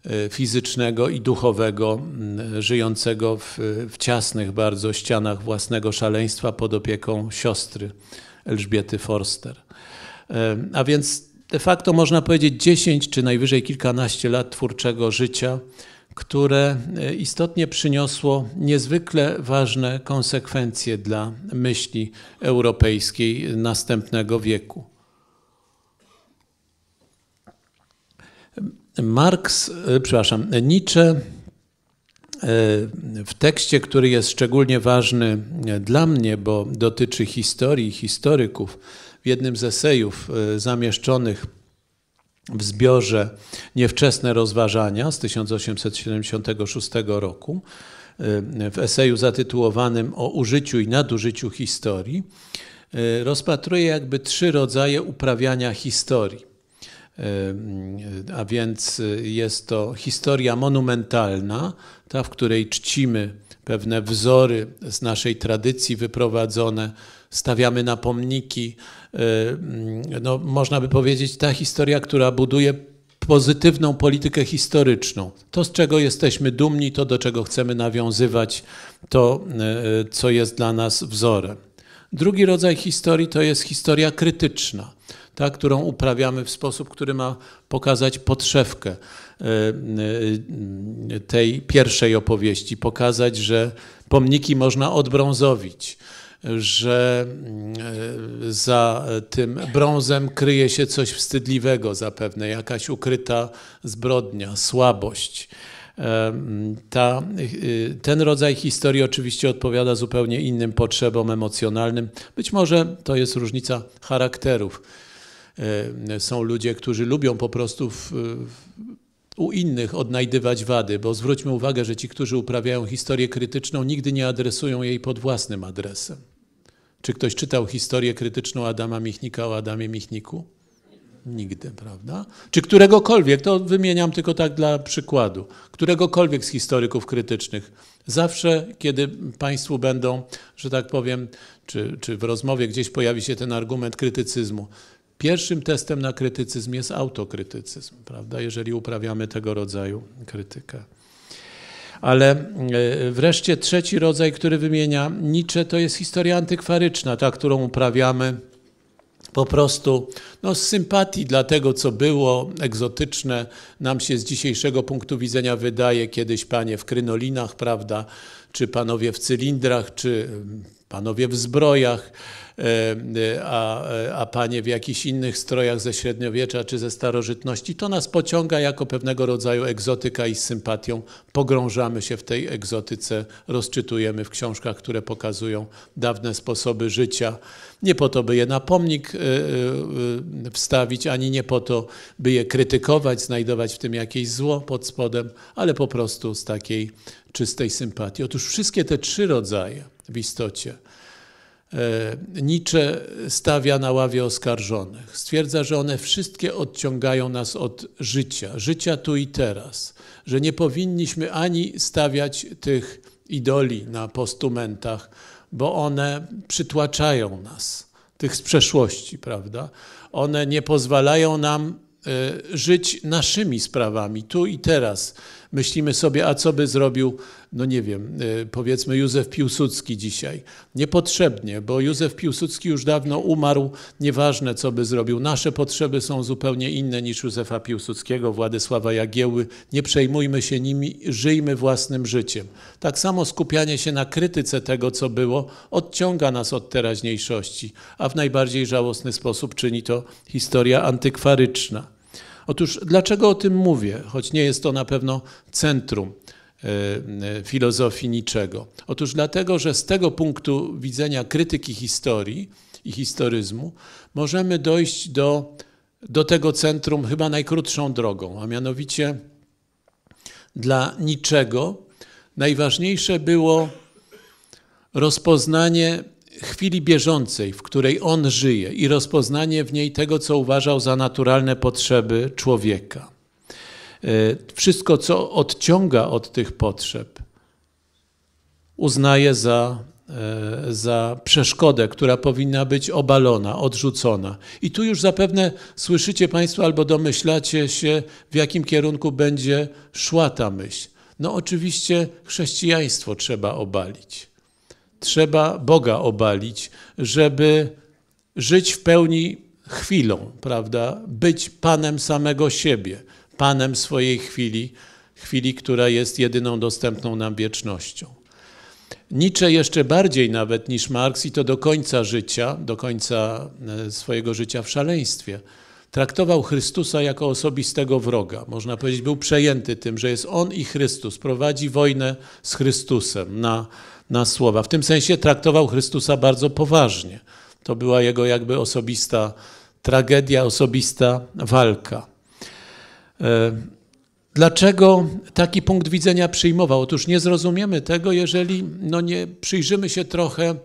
e, fizycznego i duchowego, mm, żyjącego w, w ciasnych bardzo ścianach własnego szaleństwa pod opieką siostry Elżbiety Forster. A więc de facto można powiedzieć 10 czy najwyżej kilkanaście lat twórczego życia, które e, istotnie przyniosło niezwykle ważne konsekwencje dla myśli europejskiej następnego wieku. Marx, e, przepraszam, Nietzsche e, w tekście, który jest szczególnie ważny dla mnie, bo dotyczy historii, historyków, w jednym z esejów e, zamieszczonych w zbiorze Niewczesne rozważania z 1876 roku, e, w eseju zatytułowanym O użyciu i nadużyciu historii, e, rozpatruje jakby trzy rodzaje uprawiania historii. A więc jest to historia monumentalna, ta, w której czcimy pewne wzory z naszej tradycji wyprowadzone, stawiamy na pomniki. E, no, można by powiedzieć, ta historia, która buduje pozytywną politykę historyczną. To, z czego jesteśmy dumni, to, do czego chcemy nawiązywać, to, e, co jest dla nas wzorem. Drugi rodzaj historii to jest historia krytyczna, ta, którą uprawiamy w sposób, który ma pokazać podszewkę E, e, tej pierwszej opowieści, pokazać, że pomniki można odbrązowić, że e, za tym brązem kryje się coś wstydliwego zapewne, jakaś ukryta zbrodnia, słabość. Ta, ten rodzaj historii oczywiście odpowiada zupełnie innym potrzebom emocjonalnym. Być może to jest różnica charakterów. Są ludzie, którzy lubią po prostu w, w, u innych odnajdywać wady, bo zwróćmy uwagę, że ci, którzy uprawiają historię krytyczną, nigdy nie adresują jej pod własnym adresem. Czy ktoś czytał historię krytyczną Adama Michnika o Adamie Michniku? Nigdy, prawda? Czy któregokolwiek, to wymieniam tylko tak dla przykładu, któregokolwiek z historyków krytycznych. Zawsze, kiedy Państwu będą, że tak powiem, czy, czy w rozmowie gdzieś pojawi się ten argument krytycyzmu, Pierwszym testem na krytycyzm jest autokrytycyzm, prawda, jeżeli uprawiamy tego rodzaju krytykę. Ale e, wreszcie trzeci rodzaj, który wymienia Nietzsche, to jest historia antykwaryczna, ta, którą uprawiamy po prostu no, z sympatii dla tego, co było egzotyczne, nam się z dzisiejszego punktu widzenia wydaje kiedyś panie w krynolinach, prawda, czy panowie w cylindrach, czy panowie w zbrojach, e, a, e, a panie w jakichś innych strojach ze średniowiecza czy ze starożytności, to nas pociąga jako pewnego rodzaju egzotyka i z sympatią pogrążamy się w tej egzotyce, rozczytujemy w książkach, które pokazują dawne sposoby życia. Nie po to, by je na pomnik e, wstawić, ani nie po to, by je krytykować, znajdować w tym jakieś zło pod spodem, ale po prostu z takiej czystej sympatii. Otóż wszystkie te trzy rodzaje w istocie. E, Nietzsche stawia na ławie oskarżonych. Stwierdza, że one wszystkie odciągają nas od życia, życia tu i teraz, że nie powinniśmy ani stawiać tych idoli na postumentach, bo one przytłaczają nas, tych z przeszłości, prawda? One nie pozwalają nam e, żyć naszymi sprawami, tu i teraz, myślimy sobie, a co by zrobił, no nie wiem, e, powiedzmy Józef Piłsudski dzisiaj. Niepotrzebnie, bo Józef Piłsudski już dawno umarł, nieważne co by zrobił. Nasze potrzeby są zupełnie inne niż Józefa Piłsudskiego, Władysława Jagieły. Nie przejmujmy się nimi, żyjmy własnym życiem. Tak samo skupianie się na krytyce tego, co było, odciąga nas od teraźniejszości, a w najbardziej żałosny sposób czyni to historia antykwaryczna. Otóż dlaczego o tym mówię, choć nie jest to na pewno centrum e, e, filozofii niczego? Otóż dlatego, że z tego punktu widzenia krytyki historii i historyzmu możemy dojść do, do tego centrum chyba najkrótszą drogą, a mianowicie dla niczego najważniejsze było rozpoznanie chwili bieżącej, w której on żyje i rozpoznanie w niej tego, co uważał za naturalne potrzeby człowieka. E, wszystko, co odciąga od tych potrzeb, uznaje za, e, za przeszkodę, która powinna być obalona, odrzucona. I tu już zapewne słyszycie Państwo albo domyślacie się, w jakim kierunku będzie szła ta myśl. No, oczywiście, chrześcijaństwo trzeba obalić trzeba Boga obalić, żeby żyć w pełni chwilą, prawda? Być panem samego siebie, panem swojej chwili, chwili, która jest jedyną dostępną nam wiecznością. Nietzsche jeszcze bardziej nawet niż Marx i to do końca życia, do końca e, swojego życia w szaleństwie, traktował Chrystusa jako osobistego wroga. Można powiedzieć, był przejęty tym, że jest on i Chrystus, prowadzi wojnę z Chrystusem na na słowa. W tym sensie traktował Chrystusa bardzo poważnie. To była jego jakby osobista tragedia, osobista walka. E, dlaczego taki punkt widzenia przyjmował? Otóż nie zrozumiemy tego, jeżeli no nie przyjrzymy się trochę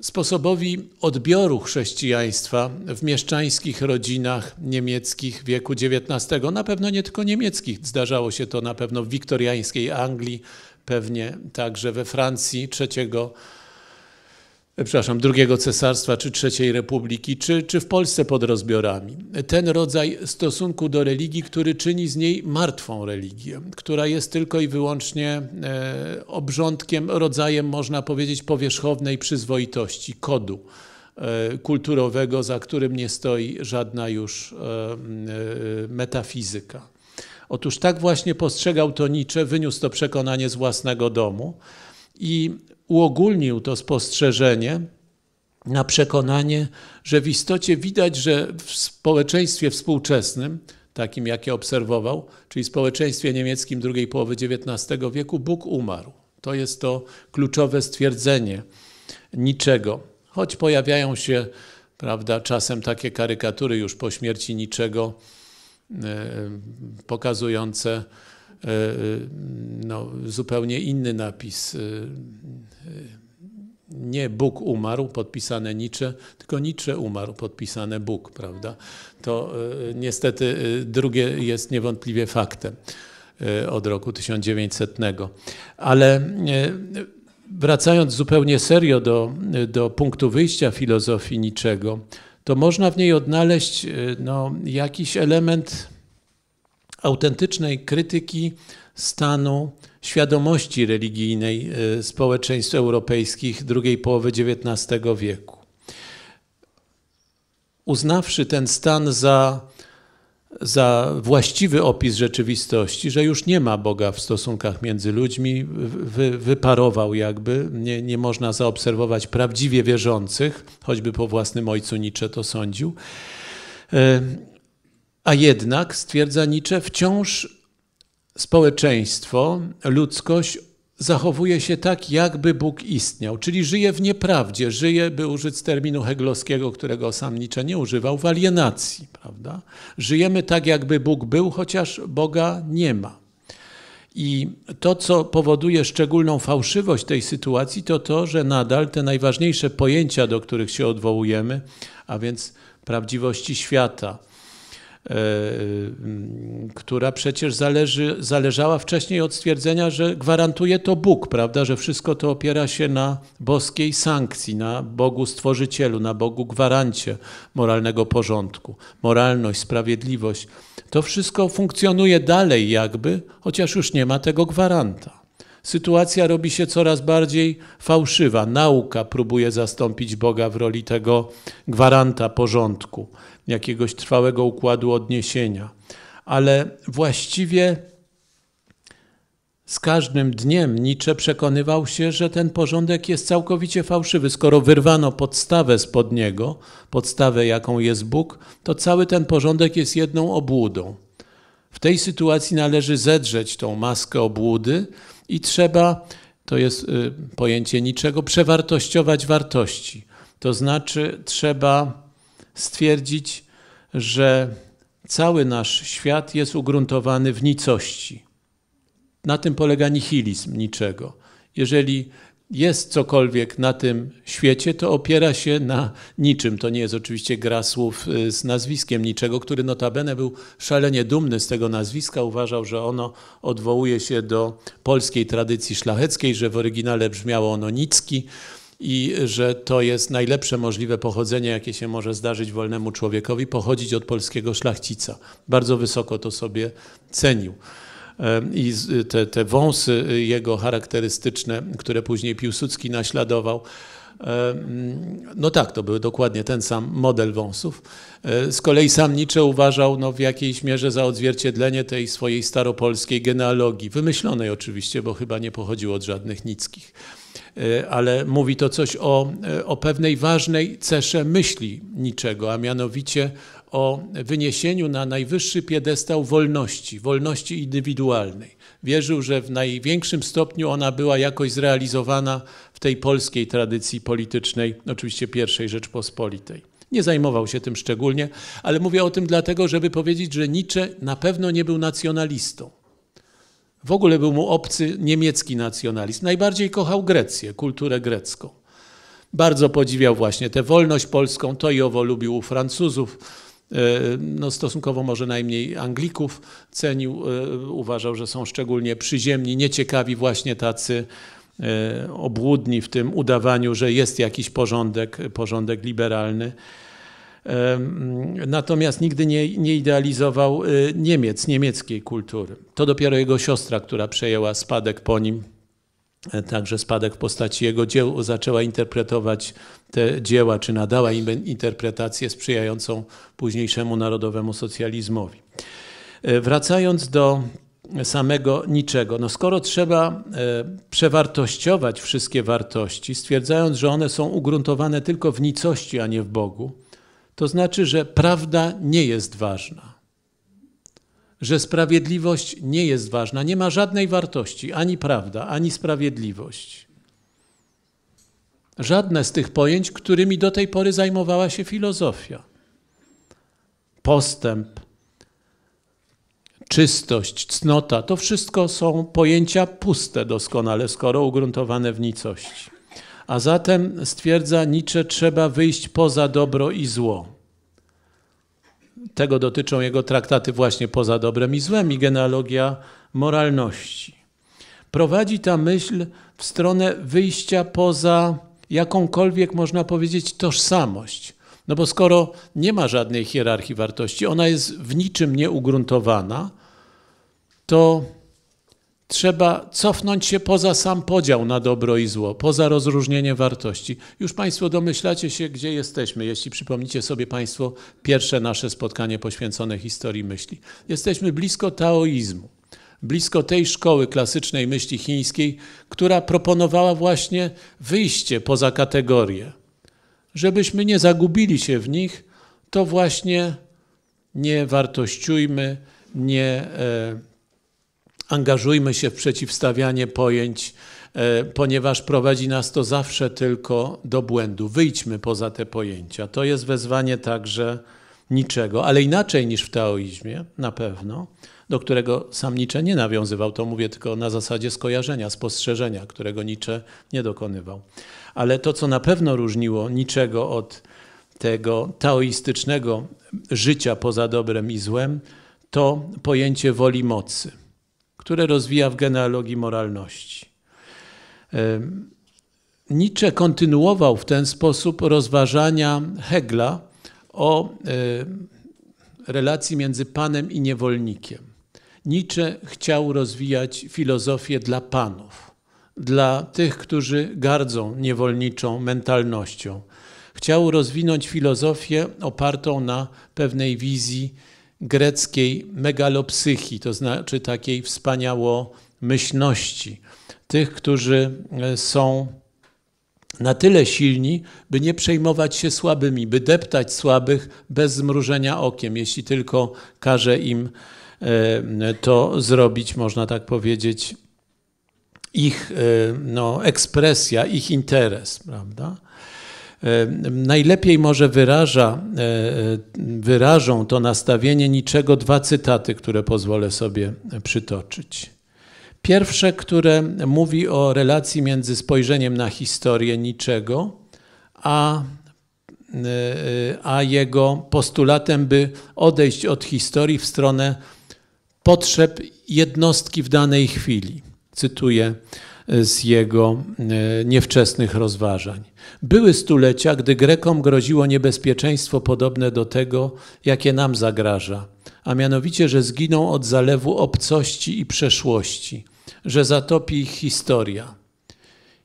sposobowi odbioru chrześcijaństwa w mieszczańskich rodzinach niemieckich wieku XIX. Na pewno nie tylko niemieckich, zdarzało się to na pewno w wiktoriańskiej Anglii, pewnie także we Francji trzeciego, przepraszam, drugiego cesarstwa czy trzeciej republiki, czy, czy w Polsce pod rozbiorami. Ten rodzaj stosunku do religii, który czyni z niej martwą religię, która jest tylko i wyłącznie e, obrządkiem, rodzajem, można powiedzieć, powierzchownej przyzwoitości, kodu e, kulturowego, za którym nie stoi żadna już e, metafizyka. Otóż tak właśnie postrzegał to Nietzsche, wyniósł to przekonanie z własnego domu i uogólnił to spostrzeżenie na przekonanie, że w istocie widać, że w społeczeństwie współczesnym, takim jakie obserwował, czyli społeczeństwie niemieckim drugiej połowy XIX wieku, Bóg umarł. To jest to kluczowe stwierdzenie niczego. Choć pojawiają się, prawda, czasem takie karykatury już po śmierci niczego, E, e, pokazujące e, no, zupełnie inny napis. Nie Bóg umarł, podpisane Nicze, tylko Nicze umarł, podpisane Bóg, prawda? To niestety drugie jest niewątpliwie faktem od roku 1900. Ale wracając zupełnie serio do, do punktu wyjścia filozofii niczego, to można w niej odnaleźć e, no, jakiś element autentycznej krytyki stanu świadomości religijnej e, społeczeństw europejskich drugiej połowy XIX wieku. Uznawszy ten stan za za właściwy opis rzeczywistości, że już nie ma Boga w stosunkach między ludźmi, wy, wyparował jakby, nie, nie można zaobserwować prawdziwie wierzących, choćby po własnym ojcu nicze to sądził. E, a jednak, stwierdza nicze wciąż społeczeństwo, ludzkość zachowuje się tak, jakby Bóg istniał, czyli żyje w nieprawdzie, żyje, by użyć terminu heglowskiego, którego sam Nietzsche nie używał, w alienacji, prawda? Żyjemy tak, jakby Bóg był, chociaż Boga nie ma. I to, co powoduje szczególną fałszywość tej sytuacji, to to, że nadal te najważniejsze pojęcia, do których się odwołujemy, a więc prawdziwości świata, E, która przecież zależy, zależała wcześniej od stwierdzenia, że gwarantuje to Bóg, prawda, że wszystko to opiera się na boskiej sankcji, na Bogu Stworzycielu, na Bogu gwarancie moralnego porządku, moralność, sprawiedliwość. To wszystko funkcjonuje dalej jakby, chociaż już nie ma tego gwaranta. Sytuacja robi się coraz bardziej fałszywa. Nauka próbuje zastąpić Boga w roli tego gwaranta porządku jakiegoś trwałego układu odniesienia. Ale właściwie z każdym dniem Nietzsche przekonywał się, że ten porządek jest całkowicie fałszywy. Skoro wyrwano podstawę spod niego, podstawę jaką jest Bóg, to cały ten porządek jest jedną obłudą. W tej sytuacji należy zedrzeć tą maskę obłudy i trzeba, to jest y, pojęcie niczego, przewartościować wartości. To znaczy trzeba stwierdzić, że cały nasz świat jest ugruntowany w nicości. Na tym polega nihilizm niczego. Jeżeli jest cokolwiek na tym świecie, to opiera się na niczym. To nie jest oczywiście gra słów y, z nazwiskiem niczego, który notabene był szalenie dumny z tego nazwiska. Uważał, że ono odwołuje się do polskiej tradycji szlacheckiej, że w oryginale brzmiało ono Nicki i że to jest najlepsze możliwe pochodzenie, jakie się może zdarzyć wolnemu człowiekowi, pochodzić od polskiego szlachcica. Bardzo wysoko to sobie cenił. I te, te wąsy jego charakterystyczne, które później Piłsudski naśladował, no tak, to był dokładnie ten sam model wąsów. E, z kolei sam Nietzsche uważał no, w jakiejś mierze za odzwierciedlenie tej swojej staropolskiej genealogii, wymyślonej oczywiście, bo chyba nie pochodził od żadnych nickich. E, ale mówi to coś o, e, o pewnej ważnej cesze myśli niczego, a mianowicie o wyniesieniu na najwyższy piedestał wolności, wolności indywidualnej. Wierzył, że w największym stopniu ona była jakoś zrealizowana w tej polskiej tradycji politycznej, oczywiście I Rzeczpospolitej. Nie zajmował się tym szczególnie, ale mówię o tym dlatego, żeby powiedzieć, że Nietzsche na pewno nie był nacjonalistą. W ogóle był mu obcy niemiecki nacjonalizm. Najbardziej kochał Grecję, kulturę grecką. Bardzo podziwiał właśnie tę wolność polską, to i owo lubił u Francuzów, e, no stosunkowo może najmniej Anglików cenił, e, uważał, że są szczególnie przyziemni, nieciekawi właśnie tacy e, obłudni w tym udawaniu, że jest jakiś porządek, porządek liberalny. Natomiast nigdy nie, nie idealizował y, Niemiec, niemieckiej kultury. To dopiero jego siostra, która przejęła spadek po nim, e, także spadek w postaci jego dzieł, zaczęła interpretować te dzieła, czy nadała im interpretację sprzyjającą późniejszemu narodowemu socjalizmowi. E, wracając do samego niczego, no skoro trzeba e, przewartościować wszystkie wartości, stwierdzając, że one są ugruntowane tylko w nicości, a nie w Bogu, to znaczy, że prawda nie jest ważna, że sprawiedliwość nie jest ważna, nie ma żadnej wartości, ani prawda, ani sprawiedliwość. Żadne z tych pojęć, którymi do tej pory zajmowała się filozofia. Postęp, czystość, cnota to wszystko są pojęcia puste doskonale, skoro ugruntowane w nicości. A zatem stwierdza Nietzsche, trzeba wyjść poza dobro i zło. Tego dotyczą jego traktaty właśnie poza dobrem i złem i genealogia moralności. Prowadzi ta myśl w stronę wyjścia poza jakąkolwiek, można powiedzieć, tożsamość. No bo skoro nie ma żadnej hierarchii wartości, ona jest w niczym nieugruntowana, to Trzeba cofnąć się poza sam podział na dobro i zło, poza rozróżnienie wartości. Już Państwo domyślacie się, gdzie jesteśmy, jeśli przypomnicie sobie Państwo pierwsze nasze spotkanie poświęcone historii myśli. Jesteśmy blisko taoizmu, blisko tej szkoły klasycznej myśli chińskiej, która proponowała właśnie wyjście poza kategorie. Żebyśmy nie zagubili się w nich, to właśnie nie wartościujmy, nie. E, angażujmy się w przeciwstawianie pojęć, e, ponieważ prowadzi nas to zawsze tylko do błędu. Wyjdźmy poza te pojęcia. To jest wezwanie także niczego, ale inaczej niż w taoizmie, na pewno, do którego sam Nietzsche nie nawiązywał, to mówię tylko na zasadzie skojarzenia, spostrzeżenia, którego Nietzsche nie dokonywał. Ale to, co na pewno różniło niczego od tego taoistycznego życia poza dobrem i złem, to pojęcie woli mocy które rozwija w genealogii moralności. Nietzsche kontynuował w ten sposób rozważania Hegla o relacji między panem i niewolnikiem. Nietzsche chciał rozwijać filozofię dla panów, dla tych, którzy gardzą niewolniczą mentalnością. Chciał rozwinąć filozofię opartą na pewnej wizji greckiej megalopsychii, to znaczy takiej wspaniałomyślności. Tych, którzy e, są na tyle silni, by nie przejmować się słabymi, by deptać słabych bez zmrużenia okiem, jeśli tylko każe im e, to zrobić, można tak powiedzieć, ich e, no, ekspresja, ich interes, prawda? Najlepiej może wyraża, e, e, wyrażą to nastawienie niczego dwa cytaty, które pozwolę sobie przytoczyć. Pierwsze, które mówi o relacji między spojrzeniem na historię niczego, a, e, a jego postulatem, by odejść od historii w stronę potrzeb jednostki w danej chwili. Cytuję: z jego e, niewczesnych rozważań. Były stulecia, gdy Grekom groziło niebezpieczeństwo podobne do tego, jakie nam zagraża, a mianowicie, że zginą od zalewu obcości i przeszłości, że zatopi ich historia.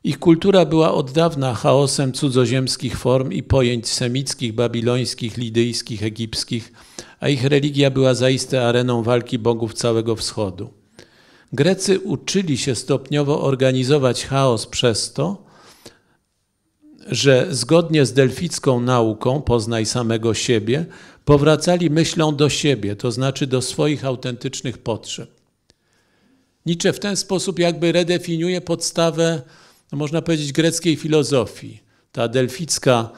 Ich kultura była od dawna chaosem cudzoziemskich form i pojęć semickich, babilońskich, lidyjskich, egipskich, a ich religia była zaiste areną walki bogów całego wschodu. Grecy uczyli się stopniowo organizować chaos przez to, że zgodnie z delficką nauką poznaj samego siebie, powracali myślą do siebie, to znaczy do swoich autentycznych potrzeb. Nietzsche w ten sposób jakby redefiniuje podstawę, no można powiedzieć, greckiej filozofii. Ta delficka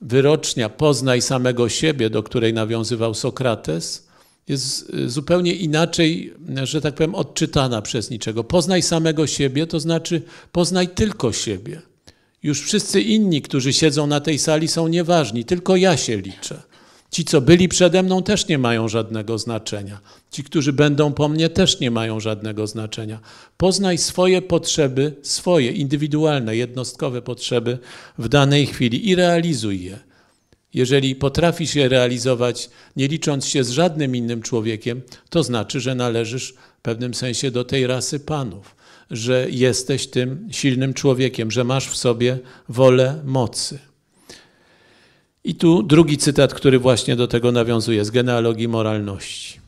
wyrocznia poznaj samego siebie, do której nawiązywał Sokrates – jest y, zupełnie inaczej, że tak powiem, odczytana przez niczego. Poznaj samego siebie, to znaczy poznaj tylko siebie. Już wszyscy inni, którzy siedzą na tej sali, są nieważni, tylko ja się liczę. Ci, co byli przede mną, też nie mają żadnego znaczenia. Ci, którzy będą po mnie, też nie mają żadnego znaczenia. Poznaj swoje potrzeby, swoje indywidualne, jednostkowe potrzeby w danej chwili i realizuj je. Jeżeli potrafisz je realizować, nie licząc się z żadnym innym człowiekiem, to znaczy, że należysz w pewnym sensie do tej rasy panów, że jesteś tym silnym człowiekiem, że masz w sobie wolę mocy. I tu drugi cytat, który właśnie do tego nawiązuje z genealogii moralności.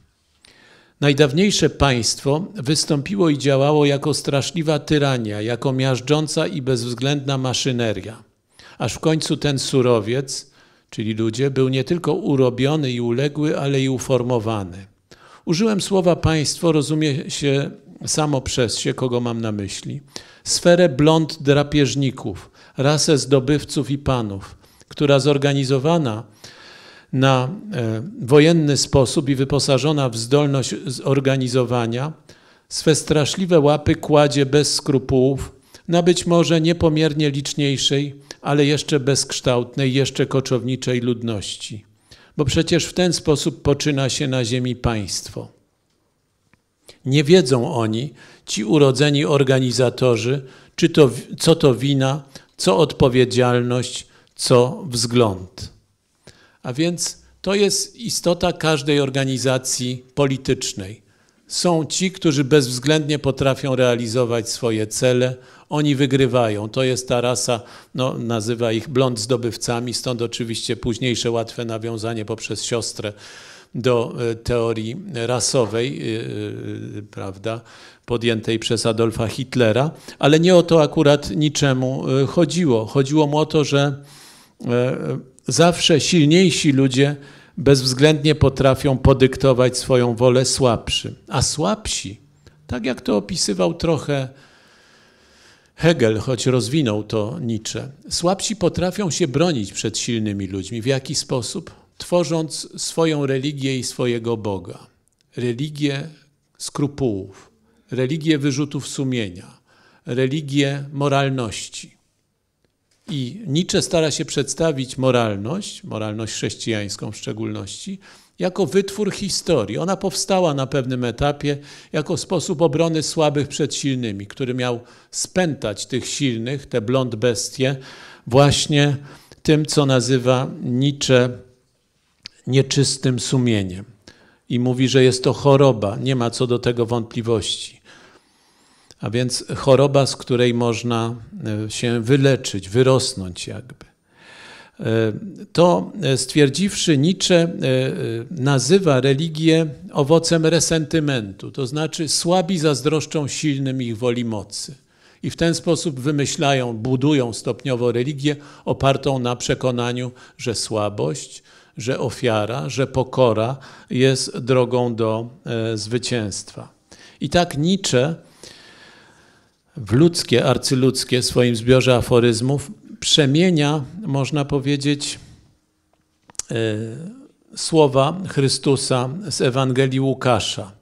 Najdawniejsze państwo wystąpiło i działało jako straszliwa tyrania, jako miażdżąca i bezwzględna maszyneria, aż w końcu ten surowiec, czyli ludzie, był nie tylko urobiony i uległy, ale i uformowany. Użyłem słowa państwo, rozumie się samo przez się, kogo mam na myśli. Sferę blond drapieżników, rasę zdobywców i panów, która zorganizowana na e, wojenny sposób i wyposażona w zdolność zorganizowania, swe straszliwe łapy kładzie bez skrupułów na być może niepomiernie liczniejszej ale jeszcze bezkształtnej, jeszcze koczowniczej ludności. Bo przecież w ten sposób poczyna się na ziemi państwo. Nie wiedzą oni, ci urodzeni organizatorzy, czy to, co to wina, co odpowiedzialność, co wzgląd. A więc to jest istota każdej organizacji politycznej są ci, którzy bezwzględnie potrafią realizować swoje cele. Oni wygrywają. To jest ta rasa, no, nazywa ich blond zdobywcami, stąd oczywiście późniejsze łatwe nawiązanie poprzez siostrę do e, teorii rasowej, e, e, prawda, podjętej przez Adolfa Hitlera, ale nie o to akurat niczemu chodziło. Chodziło mu o to, że zawsze silniejsi ludzie bezwzględnie potrafią podyktować swoją wolę słabszym. A słabsi, tak jak to opisywał trochę Hegel, choć rozwinął to Nietzsche, słabsi potrafią się bronić przed silnymi ludźmi. W jaki sposób? Tworząc swoją religię i swojego Boga. Religię skrupułów, religię wyrzutów sumienia, religię moralności. I Nietzsche stara się przedstawić moralność, moralność chrześcijańską w szczególności, jako wytwór historii. Ona powstała na pewnym etapie jako sposób obrony słabych przed silnymi, który miał spętać tych silnych, te blond bestie, właśnie tym, co nazywa Nietzsche nieczystym sumieniem. I mówi, że jest to choroba, nie ma co do tego wątpliwości. A więc choroba, z której można e, się wyleczyć, wyrosnąć jakby. E, to e, stwierdziwszy Nietzsche nazywa religię owocem resentymentu, to znaczy słabi zazdroszczą silnym ich woli mocy. I w ten sposób wymyślają, budują stopniowo religię opartą na przekonaniu, że słabość, że ofiara, że pokora jest drogą do zwycięstwa. I tak Nietzsche w ludzkie, arcyludzkie w swoim zbiorze aforyzmów przemienia, można powiedzieć, e, słowa Chrystusa z Ewangelii Łukasza.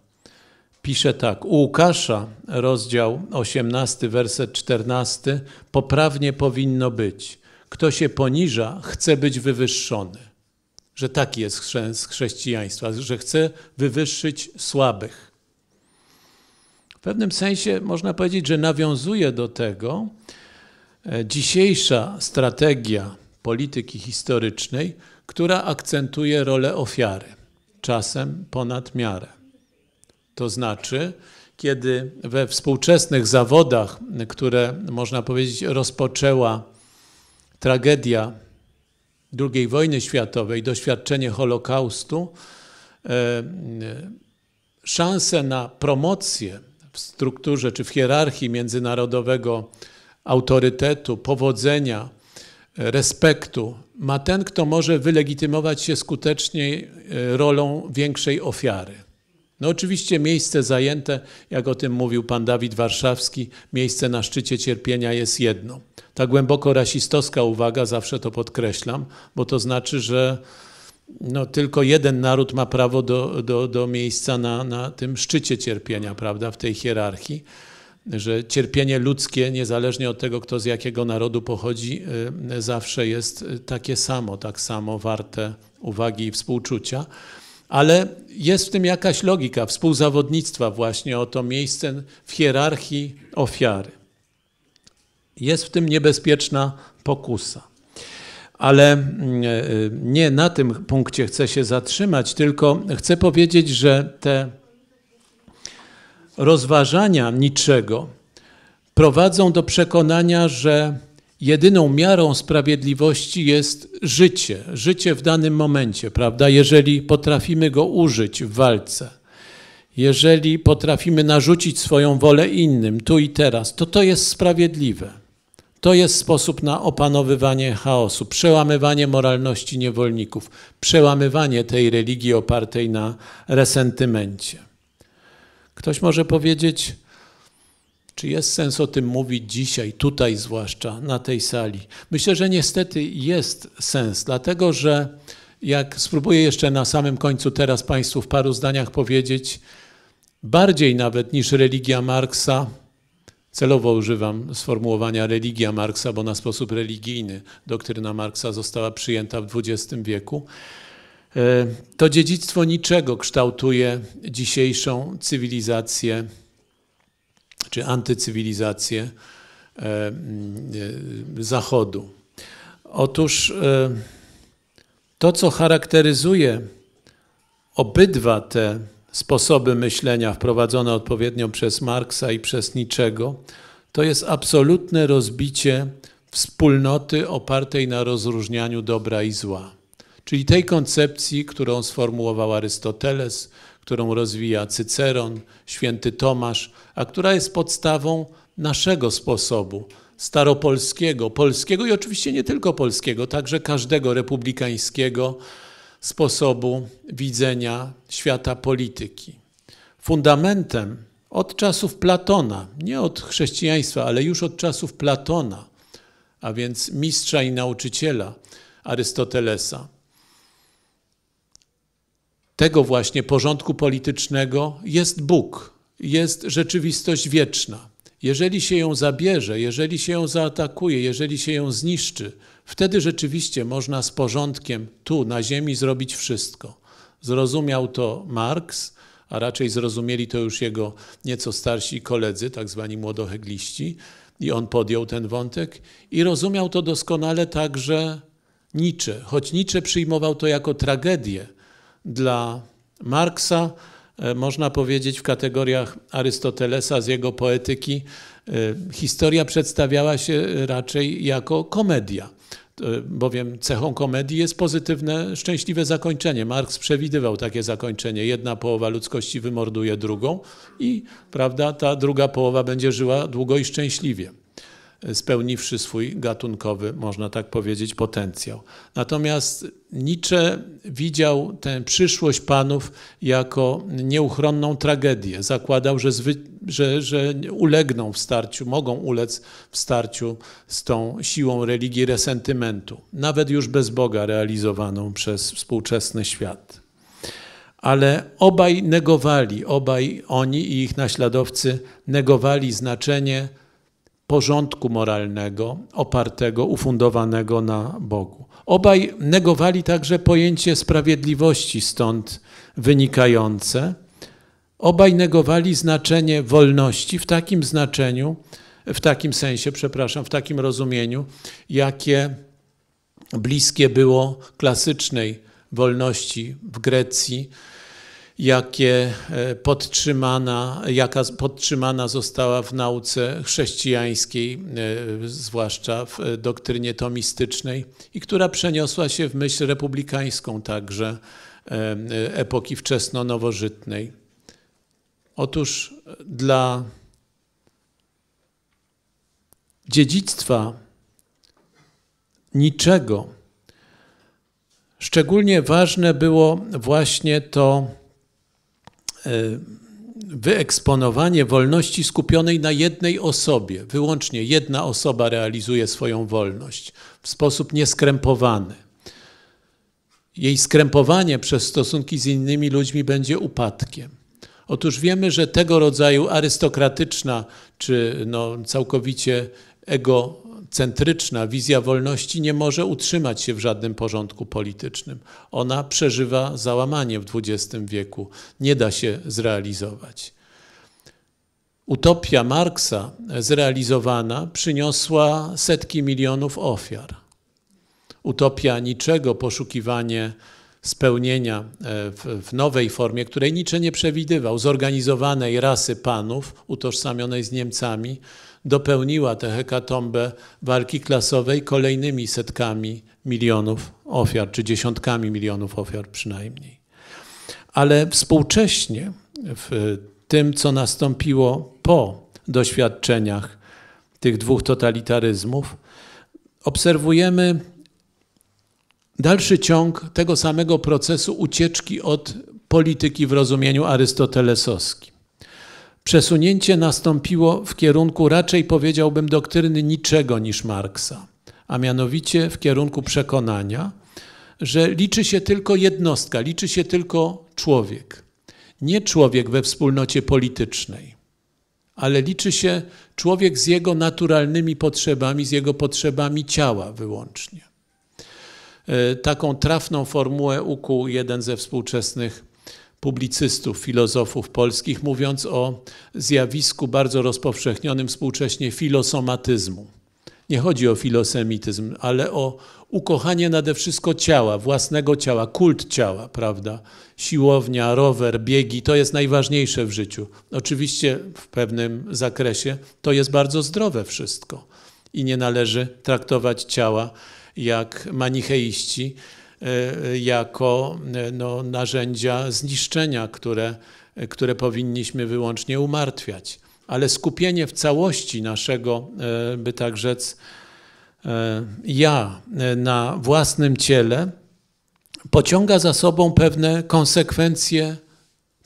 Pisze tak: U Łukasza, rozdział 18, werset 14, poprawnie powinno być. Kto się poniża, chce być wywyższony. Że taki jest chrzęst chrześcijaństwa, że chce wywyższyć słabych pewnym sensie można powiedzieć, że nawiązuje do tego e, dzisiejsza strategia polityki historycznej, która akcentuje rolę ofiary, czasem ponad miarę. To znaczy, kiedy we współczesnych zawodach, które można powiedzieć rozpoczęła tragedia II wojny światowej, doświadczenie Holokaustu, e, e, szanse na promocję w strukturze czy w hierarchii międzynarodowego autorytetu, powodzenia, respektu ma ten, kto może wylegitymować się skuteczniej e, rolą większej ofiary. No oczywiście miejsce zajęte, jak o tym mówił pan Dawid Warszawski, miejsce na szczycie cierpienia jest jedno. Ta głęboko rasistowska uwaga, zawsze to podkreślam, bo to znaczy, że no, tylko jeden naród ma prawo do, do, do miejsca na, na tym szczycie cierpienia, prawda, w tej hierarchii, że cierpienie ludzkie, niezależnie od tego, kto z jakiego narodu pochodzi, y, zawsze jest y, takie samo, tak samo warte uwagi i współczucia. Ale jest w tym jakaś logika współzawodnictwa właśnie o to miejsce w hierarchii ofiary. Jest w tym niebezpieczna pokusa ale mm, e, nie na tym punkcie chcę się zatrzymać, tylko chcę powiedzieć, że te rozważania niczego prowadzą do przekonania, że jedyną miarą sprawiedliwości jest życie, życie w danym momencie, prawda? Jeżeli potrafimy go użyć w walce, jeżeli potrafimy narzucić swoją wolę innym tu i teraz, to to jest sprawiedliwe. To jest sposób na opanowywanie chaosu, przełamywanie moralności niewolników, przełamywanie tej religii opartej na resentymencie. Ktoś może powiedzieć, czy jest sens o tym mówić dzisiaj, tutaj zwłaszcza, na tej sali? Myślę, że niestety jest sens, dlatego że jak spróbuję jeszcze na samym końcu teraz Państwu w paru zdaniach powiedzieć, bardziej nawet niż religia Marksa, Celowo używam sformułowania religia Marksa, bo na sposób religijny doktryna Marksa została przyjęta w XX wieku. E, to dziedzictwo niczego kształtuje dzisiejszą cywilizację czy antycywilizację e, e, Zachodu. Otóż to, co charakteryzuje obydwa te sposoby myślenia wprowadzone odpowiednio przez Marksa i przez Niczego, to jest absolutne rozbicie wspólnoty opartej na rozróżnianiu dobra i zła. Czyli tej koncepcji, którą sformułował Arystoteles, którą rozwija Cyceron, święty Tomasz, a która jest podstawą naszego sposobu staropolskiego, polskiego i oczywiście nie tylko polskiego, także każdego republikańskiego sposobu widzenia świata polityki. Fundamentem od czasów Platona, nie od chrześcijaństwa, ale już od czasów Platona, a więc mistrza i nauczyciela Arystotelesa, tego właśnie porządku politycznego jest Bóg, jest rzeczywistość wieczna. Jeżeli się ją zabierze, jeżeli się ją zaatakuje, jeżeli się ją zniszczy, Wtedy rzeczywiście można z porządkiem tu na Ziemi zrobić wszystko. Zrozumiał to Marx, a raczej zrozumieli to już jego nieco starsi koledzy, tak zwani młodohegliści, i on podjął ten wątek i rozumiał to doskonale także Nietzsche, choć Nietzsche przyjmował to jako tragedię dla Marksa, e, można powiedzieć w kategoriach Arystotelesa z jego poetyki, e, historia przedstawiała się raczej jako komedia. E, bowiem cechą komedii jest pozytywne, szczęśliwe zakończenie. Marx przewidywał takie zakończenie. Jedna połowa ludzkości wymorduje drugą i prawda, ta druga połowa będzie żyła długo i szczęśliwie spełniwszy swój gatunkowy, można tak powiedzieć, potencjał. Natomiast Nietzsche widział tę przyszłość panów jako nieuchronną tragedię. Zakładał, że, że, że ulegną w starciu, mogą ulec w starciu z tą siłą religii resentymentu, nawet już bez Boga realizowaną przez współczesny świat. Ale obaj negowali, obaj oni i ich naśladowcy negowali znaczenie porządku moralnego opartego, ufundowanego na Bogu. Obaj negowali także pojęcie sprawiedliwości, stąd wynikające. Obaj negowali znaczenie wolności w takim znaczeniu, w takim sensie, przepraszam, w takim rozumieniu, jakie bliskie było klasycznej wolności w Grecji, jakie e, podtrzymana, jaka podtrzymana została w nauce chrześcijańskiej, e, zwłaszcza w e, doktrynie tomistycznej i która przeniosła się w myśl republikańską także epoki wczesno-nowożytnej. Otóż dla dziedzictwa niczego szczególnie ważne było właśnie to, E, wyeksponowanie wolności skupionej na jednej osobie. Wyłącznie jedna osoba realizuje swoją wolność w sposób nieskrępowany. Jej skrępowanie przez stosunki z innymi ludźmi będzie upadkiem. Otóż wiemy, że tego rodzaju arystokratyczna czy no, całkowicie ego centryczna wizja wolności nie może utrzymać się w żadnym porządku politycznym. Ona przeżywa załamanie w XX wieku, nie da się zrealizować. Utopia Marksa zrealizowana przyniosła setki milionów ofiar. Utopia niczego, poszukiwanie spełnienia e, w, w, nowej formie, której nicze nie przewidywał, zorganizowanej rasy panów utożsamionej z Niemcami, dopełniła tę hekatombę walki klasowej kolejnymi setkami milionów ofiar, czy dziesiątkami milionów ofiar przynajmniej. Ale współcześnie w tym, co nastąpiło po doświadczeniach tych dwóch totalitaryzmów, obserwujemy dalszy ciąg tego samego procesu ucieczki od polityki w rozumieniu arystotelesowskim. Przesunięcie nastąpiło w kierunku raczej powiedziałbym doktryny niczego niż Marksa, a mianowicie w kierunku przekonania, że liczy się tylko jednostka, liczy się tylko człowiek. Nie człowiek we wspólnocie politycznej, ale liczy się człowiek z jego naturalnymi potrzebami, z jego potrzebami ciała wyłącznie. E, taką trafną formułę ukuł jeden ze współczesnych publicystów, filozofów polskich, mówiąc o zjawisku bardzo rozpowszechnionym współcześnie filosomatyzmu. Nie chodzi o filosemityzm, ale o ukochanie nade wszystko ciała, własnego ciała, kult ciała, prawda? Siłownia, rower, biegi to jest najważniejsze w życiu. Oczywiście w pewnym zakresie to jest bardzo zdrowe wszystko i nie należy traktować ciała jak manicheiści E, jako e, no, narzędzia zniszczenia, które, e, które powinniśmy wyłącznie umartwiać. Ale skupienie w całości naszego, by tak rzec, ja na własnym ciele pociąga za sobą pewne konsekwencje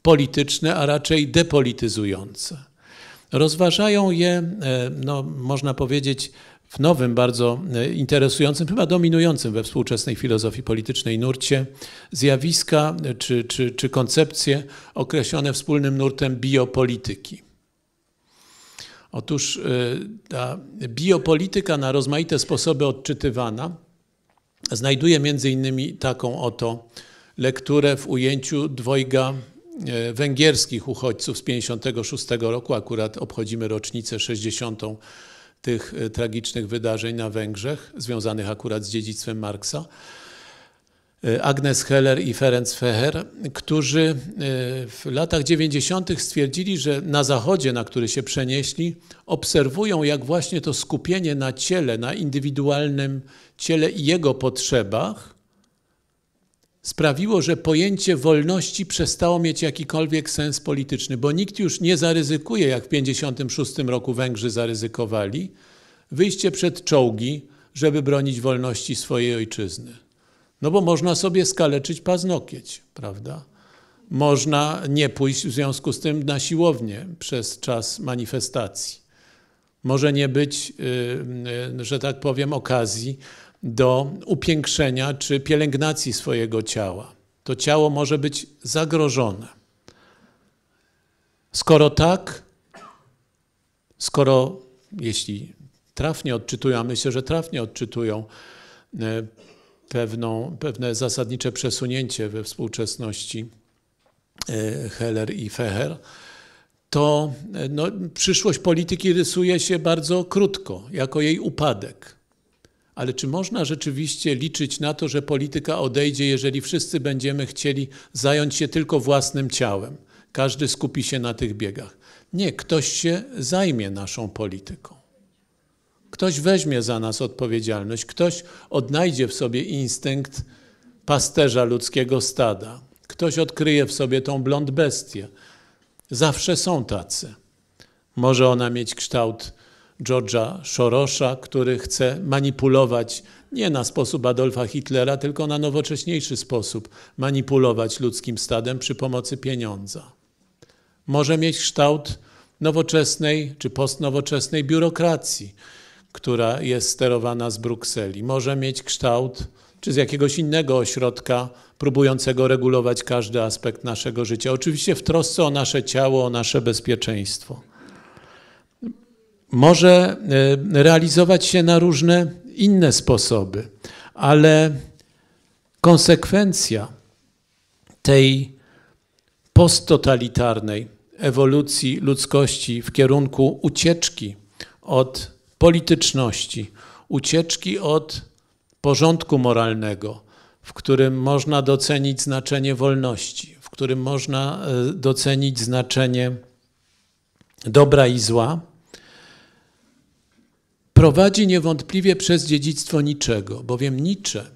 polityczne, a raczej depolityzujące. Rozważają je, no, można powiedzieć, w nowym, bardzo e, interesującym, chyba dominującym we współczesnej filozofii politycznej nurcie zjawiska e, czy, czy, czy koncepcje określone wspólnym nurtem biopolityki. Otóż e, ta biopolityka na rozmaite sposoby odczytywana znajduje między innymi taką oto lekturę w ujęciu dwojga węgierskich uchodźców z 1956 roku. Akurat obchodzimy rocznicę 60 tych e, tragicznych wydarzeń na Węgrzech, związanych akurat z dziedzictwem Marksa. E, Agnes Heller i Ferenc Feher, którzy e, w latach 90. stwierdzili, że na zachodzie, na który się przenieśli, obserwują, jak właśnie to skupienie na ciele, na indywidualnym ciele i jego potrzebach sprawiło, że pojęcie wolności przestało mieć jakikolwiek sens polityczny, bo nikt już nie zaryzykuje, jak w 1956 roku Węgrzy zaryzykowali, wyjście przed czołgi, żeby bronić wolności swojej ojczyzny. No bo można sobie skaleczyć paznokieć, prawda? Można nie pójść w związku z tym na siłownię przez czas manifestacji. Może nie być, y, y, że tak powiem, okazji do upiększenia czy pielęgnacji swojego ciała. To ciało może być zagrożone. Skoro tak, skoro, jeśli trafnie odczytują, a myślę, że trafnie odczytują e, pewną, pewne zasadnicze przesunięcie we współczesności e, Heller i Feher, to e, no, przyszłość polityki rysuje się bardzo krótko, jako jej upadek. Ale czy można rzeczywiście liczyć na to, że polityka odejdzie, jeżeli wszyscy będziemy chcieli zająć się tylko własnym ciałem? Każdy skupi się na tych biegach. Nie, ktoś się zajmie naszą polityką. Ktoś weźmie za nas odpowiedzialność, ktoś odnajdzie w sobie instynkt pasterza ludzkiego stada, ktoś odkryje w sobie tą blond bestię. Zawsze są tacy. Może ona mieć kształt George'a Sorosza, który chce manipulować nie na sposób Adolfa Hitlera, tylko na nowocześniejszy sposób manipulować ludzkim stadem przy pomocy pieniądza. Może mieć kształt nowoczesnej czy postnowoczesnej biurokracji, która jest sterowana z Brukseli. Może mieć kształt czy z jakiegoś innego ośrodka próbującego regulować każdy aspekt naszego życia, oczywiście w trosce o nasze ciało, o nasze bezpieczeństwo może e, realizować się na różne inne sposoby, ale konsekwencja tej posttotalitarnej ewolucji ludzkości w kierunku ucieczki od polityczności, ucieczki od porządku moralnego, w którym można docenić znaczenie wolności, w którym można e, docenić znaczenie dobra i zła, prowadzi niewątpliwie przez dziedzictwo niczego, bowiem nicze,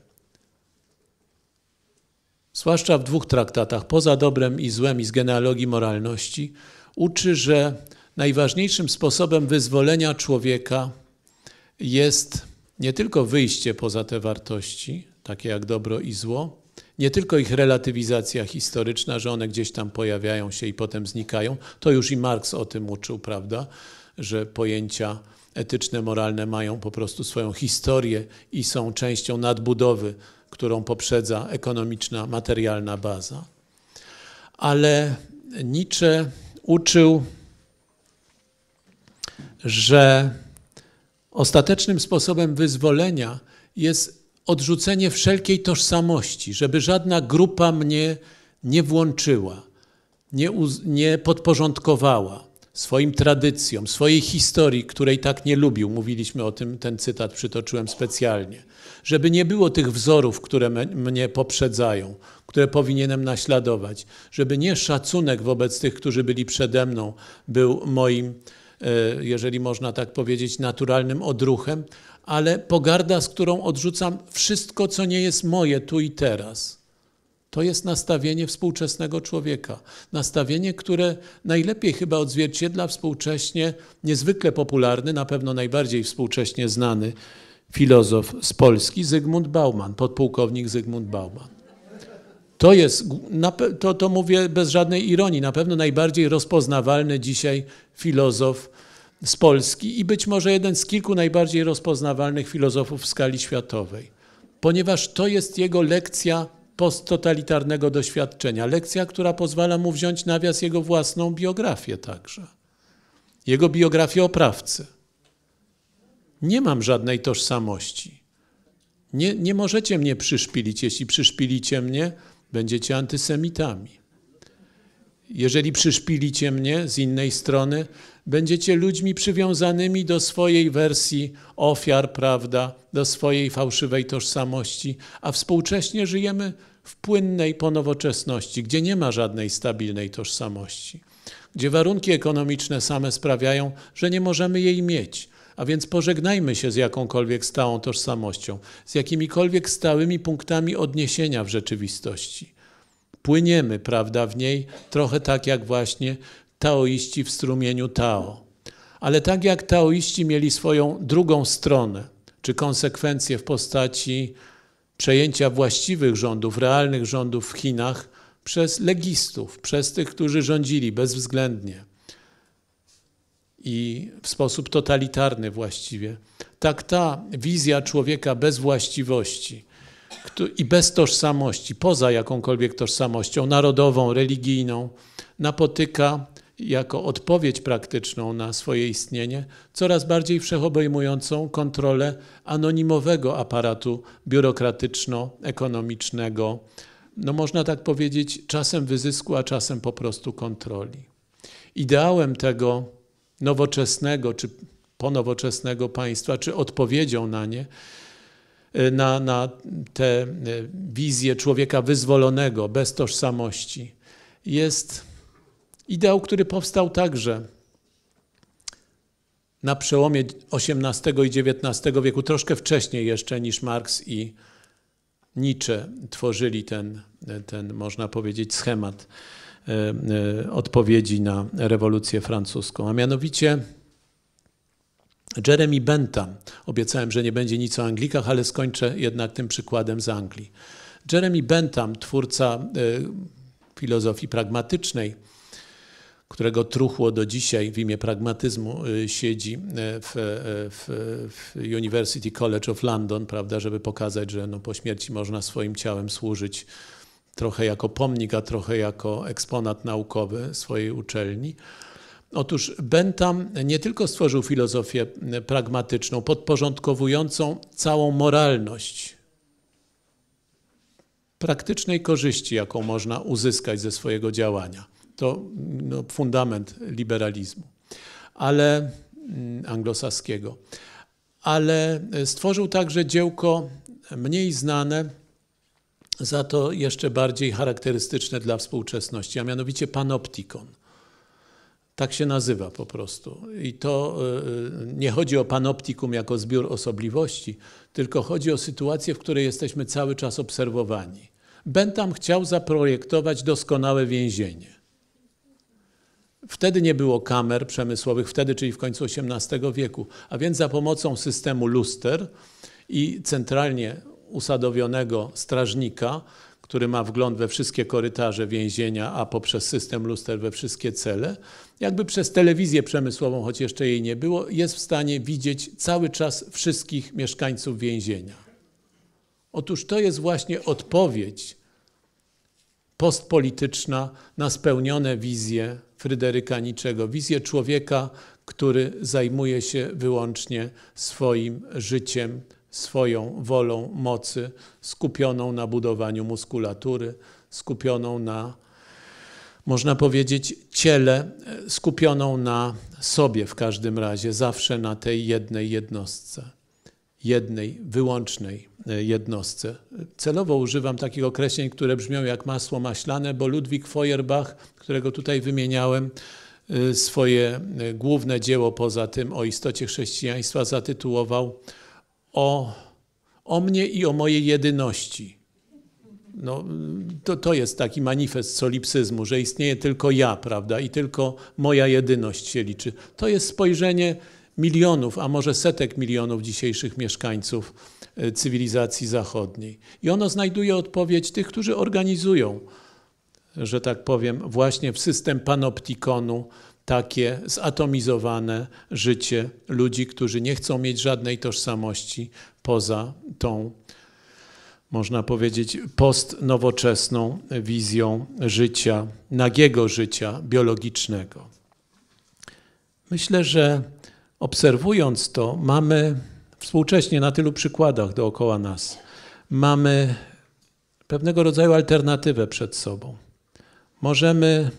zwłaszcza w dwóch traktatach, poza dobrem i złem i z genealogii moralności, uczy, że najważniejszym sposobem wyzwolenia człowieka jest nie tylko wyjście poza te wartości, takie jak dobro i zło, nie tylko ich relatywizacja historyczna, że one gdzieś tam pojawiają się i potem znikają, to już i Marx o tym uczył, prawda, że pojęcia etyczne, moralne mają po prostu swoją historię i są częścią nadbudowy, którą poprzedza ekonomiczna, materialna baza. Ale Nietzsche uczył, że ostatecznym sposobem wyzwolenia jest odrzucenie wszelkiej tożsamości, żeby żadna grupa mnie nie włączyła, nie, nie podporządkowała swoim tradycjom, swojej historii, której tak nie lubił. Mówiliśmy o tym, ten cytat przytoczyłem specjalnie. Żeby nie było tych wzorów, które mnie poprzedzają, które powinienem naśladować, żeby nie szacunek wobec tych, którzy byli przede mną, był moim, e, jeżeli można tak powiedzieć, naturalnym odruchem, ale pogarda, z którą odrzucam wszystko, co nie jest moje tu i teraz. To jest nastawienie współczesnego człowieka. Nastawienie, które najlepiej chyba odzwierciedla współcześnie niezwykle popularny, na pewno najbardziej współcześnie znany filozof z Polski, Zygmunt Bauman, podpułkownik Zygmunt Bauman. To jest, to, to mówię bez żadnej ironii, na pewno najbardziej rozpoznawalny dzisiaj filozof z Polski i być może jeden z kilku najbardziej rozpoznawalnych filozofów w skali światowej, ponieważ to jest jego lekcja posttotalitarnego doświadczenia. Lekcja, która pozwala mu wziąć nawias jego własną biografię także. Jego biografię oprawcy. Nie mam żadnej tożsamości. Nie, nie możecie mnie przyszpilić. Jeśli przyszpilicie mnie, będziecie antysemitami. Jeżeli przyszpilicie mnie z innej strony, Będziecie ludźmi przywiązanymi do swojej wersji ofiar, prawda, do swojej fałszywej tożsamości, a współcześnie żyjemy w płynnej ponowoczesności, gdzie nie ma żadnej stabilnej tożsamości, gdzie warunki ekonomiczne same sprawiają, że nie możemy jej mieć. A więc pożegnajmy się z jakąkolwiek stałą tożsamością, z jakimikolwiek stałymi punktami odniesienia w rzeczywistości. Płyniemy, prawda, w niej, trochę tak jak właśnie taoiści w strumieniu Tao. Ale tak jak taoiści mieli swoją drugą stronę, czy konsekwencje w postaci przejęcia właściwych rządów, realnych rządów w Chinach przez legistów, przez tych, którzy rządzili bezwzględnie i w sposób totalitarny właściwie. Tak ta wizja człowieka bez właściwości i bez tożsamości, poza jakąkolwiek tożsamością narodową, religijną, napotyka jako odpowiedź praktyczną na swoje istnienie, coraz bardziej wszechobejmującą kontrolę anonimowego aparatu biurokratyczno-ekonomicznego, no można tak powiedzieć, czasem wyzysku, a czasem po prostu kontroli. Ideałem tego nowoczesnego czy ponowoczesnego państwa, czy odpowiedzią na nie, e, na, na tę e, wizję człowieka wyzwolonego, bez tożsamości, jest Ideał, który powstał także na przełomie XVIII i XIX wieku, troszkę wcześniej jeszcze niż Marx i Nietzsche tworzyli ten, ten można powiedzieć, schemat e, e, odpowiedzi na rewolucję francuską. A mianowicie Jeremy Bentham, obiecałem, że nie będzie nic o Anglikach, ale skończę jednak tym przykładem z Anglii. Jeremy Bentham, twórca e, filozofii pragmatycznej, którego truchło do dzisiaj w imię pragmatyzmu y, siedzi e, w, e, w, w, University College of London, prawda, żeby pokazać, że no, po śmierci można swoim ciałem służyć trochę jako pomnik, a trochę jako eksponat naukowy swojej uczelni. Otóż Bentham nie tylko stworzył filozofię e, pragmatyczną, podporządkowującą całą moralność praktycznej korzyści, jaką można uzyskać ze swojego działania to no, fundament liberalizmu, ale mm, anglosaskiego. Ale e, stworzył także dziełko mniej znane, za to jeszcze bardziej charakterystyczne dla współczesności, a mianowicie panoptikon. Tak się nazywa po prostu. I to e, e, nie chodzi o panoptikum jako zbiór osobliwości, tylko chodzi o sytuację, w której jesteśmy cały czas obserwowani. Bentham chciał zaprojektować doskonałe więzienie. Wtedy nie było kamer przemysłowych, wtedy, czyli w końcu XVIII wieku. A więc za pomocą systemu luster i centralnie usadowionego strażnika, który ma wgląd we wszystkie korytarze więzienia, a poprzez system luster we wszystkie cele, jakby przez telewizję przemysłową, choć jeszcze jej nie było, jest w stanie widzieć cały czas wszystkich mieszkańców więzienia. Otóż to jest właśnie odpowiedź postpolityczna na spełnione wizje Fryderyka Niczego, wizję człowieka, który zajmuje się wyłącznie swoim życiem, swoją wolą mocy, skupioną na budowaniu muskulatury, skupioną na, można powiedzieć, ciele, skupioną na sobie w każdym razie, zawsze na tej jednej jednostce jednej, wyłącznej e, jednostce. Celowo używam takich określeń, które brzmią jak masło maślane, bo Ludwik Feuerbach, którego tutaj wymieniałem, e, swoje e, główne dzieło poza tym o istocie chrześcijaństwa zatytułował o, o mnie i o mojej jedyności. No, to, to jest taki manifest solipsyzmu, że istnieje tylko ja, prawda, i tylko moja jedyność się liczy. To jest spojrzenie milionów, a może setek milionów dzisiejszych mieszkańców e, cywilizacji zachodniej. I ono znajduje odpowiedź tych, którzy organizują, że tak powiem, właśnie w system panoptikonu takie zatomizowane życie ludzi, którzy nie chcą mieć żadnej tożsamości poza tą, można powiedzieć, postnowoczesną wizją życia, nagiego życia biologicznego. Myślę, że Obserwując to, mamy współcześnie na tylu przykładach dookoła nas, mamy pewnego rodzaju alternatywę przed sobą. Możemy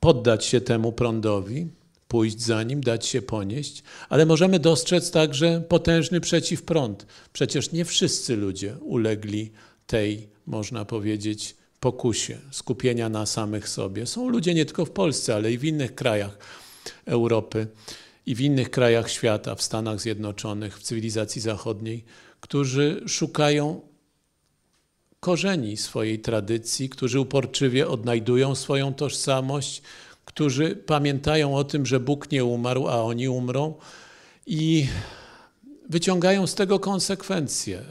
poddać się temu prądowi, pójść za nim, dać się ponieść, ale możemy dostrzec także potężny przeciwprąd. Przecież nie wszyscy ludzie ulegli tej, można powiedzieć, pokusie skupienia na samych sobie. Są ludzie nie tylko w Polsce, ale i w innych krajach Europy i w innych krajach świata, w Stanach Zjednoczonych, w cywilizacji zachodniej, którzy szukają korzeni swojej tradycji, którzy uporczywie odnajdują swoją tożsamość, którzy pamiętają o tym, że Bóg nie umarł, a oni umrą i wyciągają z tego konsekwencje. E, e,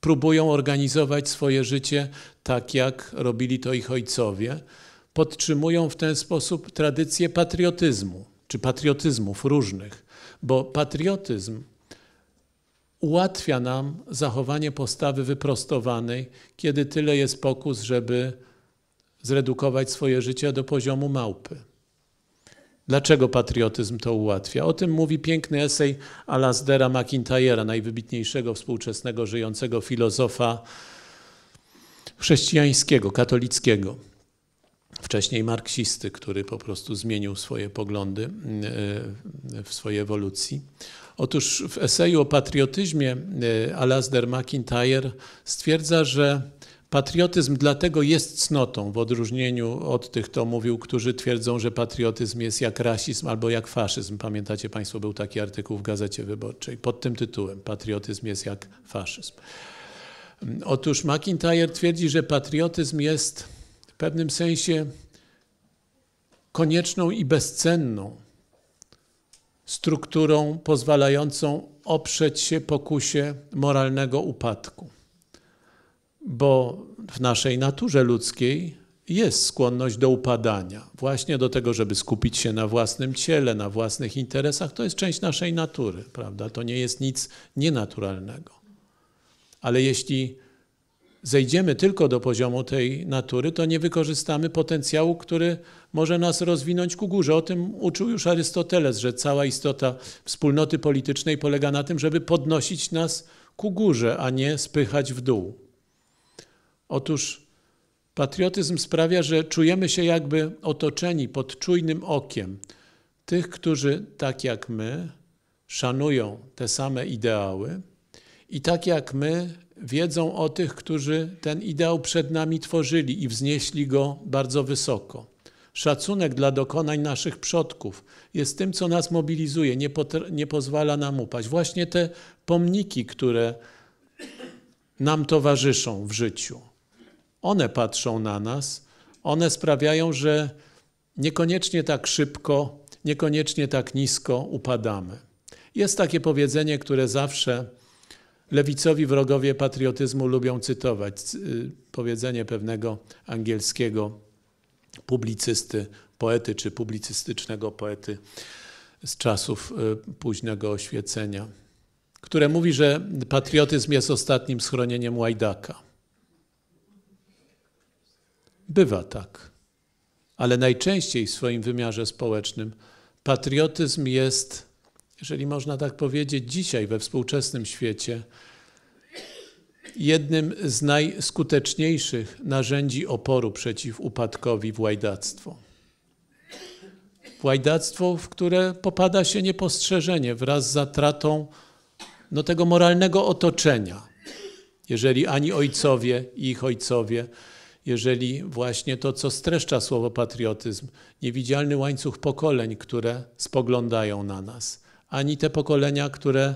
próbują organizować swoje życie tak, jak robili to ich ojcowie podtrzymują w ten sposób tradycję patriotyzmu, czy patriotyzmów różnych, bo patriotyzm ułatwia nam zachowanie postawy wyprostowanej, kiedy tyle jest pokus, żeby zredukować swoje życie do poziomu małpy. Dlaczego patriotyzm to ułatwia? O tym mówi piękny esej Alasdera McIntyre'a, najwybitniejszego współczesnego żyjącego filozofa chrześcijańskiego, katolickiego wcześniej marksisty, który po prostu zmienił swoje poglądy mm, e, w swojej ewolucji. Otóż w eseju o patriotyzmie e, Alasdair MacIntyre stwierdza, że Patriotyzm dlatego jest cnotą, w odróżnieniu od tych, kto mówił, którzy twierdzą, że patriotyzm jest jak rasizm albo jak faszyzm. Pamiętacie Państwo, był taki artykuł w Gazecie Wyborczej pod tym tytułem: Patriotyzm jest jak faszyzm. Otóż MacIntyre twierdzi, że patriotyzm jest pewnym sensie konieczną i bezcenną strukturą pozwalającą oprzeć się pokusie moralnego upadku. Bo w naszej naturze ludzkiej jest skłonność do upadania, właśnie do tego, żeby skupić się na własnym ciele, na własnych interesach. To jest część naszej natury, prawda? To nie jest nic nienaturalnego. Ale jeśli zejdziemy tylko do poziomu tej natury, to nie wykorzystamy potencjału, który może nas rozwinąć ku górze. O tym uczył już Arystoteles, że cała istota wspólnoty politycznej polega na tym, żeby podnosić nas ku górze, a nie spychać w dół. Otóż patriotyzm sprawia, że czujemy się jakby otoczeni pod czujnym okiem tych, którzy tak jak my szanują te same ideały i tak jak my wiedzą o tych, którzy ten ideał przed nami tworzyli i wznieśli go bardzo wysoko. Szacunek dla dokonań naszych przodków jest tym, co nas mobilizuje, nie, nie pozwala nam upaść. Właśnie te pomniki, które nam towarzyszą w życiu, one patrzą na nas, one sprawiają, że niekoniecznie tak szybko, niekoniecznie tak nisko upadamy. Jest takie powiedzenie, które zawsze Lewicowi wrogowie patriotyzmu lubią cytować y, powiedzenie pewnego angielskiego publicysty, poety czy publicystycznego poety z czasów y, późnego oświecenia, które mówi, że patriotyzm jest ostatnim schronieniem łajdaka. Bywa tak, ale najczęściej w swoim wymiarze społecznym patriotyzm jest jeżeli można tak powiedzieć, dzisiaj we współczesnym świecie jednym z najskuteczniejszych narzędzi oporu przeciw upadkowi włajdactwo. łajdactwo, w które popada się niepostrzeżenie wraz z zatratą no, tego moralnego otoczenia. Jeżeli ani ojcowie i ich ojcowie, jeżeli właśnie to, co streszcza słowo patriotyzm, niewidzialny łańcuch pokoleń, które spoglądają na nas – ani te pokolenia, które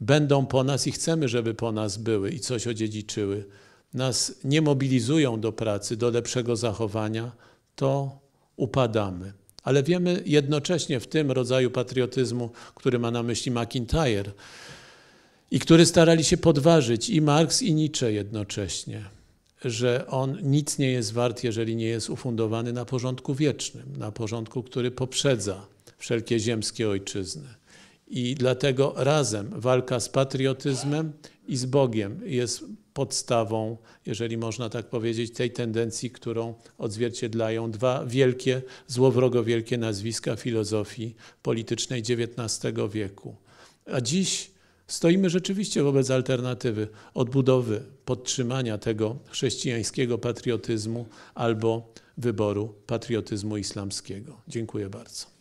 będą po nas i chcemy, żeby po nas były i coś odziedziczyły, nas nie mobilizują do pracy, do lepszego zachowania, to upadamy. Ale wiemy jednocześnie w tym rodzaju patriotyzmu, który ma na myśli McIntyre i który starali się podważyć i Marx, i Nietzsche jednocześnie, że on nic nie jest wart, jeżeli nie jest ufundowany na porządku wiecznym, na porządku, który poprzedza wszelkie ziemskie ojczyzny. I dlatego razem walka z patriotyzmem i z Bogiem jest podstawą, jeżeli można tak powiedzieć, tej tendencji, którą odzwierciedlają dwa wielkie, złowrogo wielkie nazwiska filozofii politycznej XIX wieku. A dziś stoimy rzeczywiście wobec alternatywy odbudowy, podtrzymania tego chrześcijańskiego patriotyzmu albo wyboru patriotyzmu islamskiego. Dziękuję bardzo.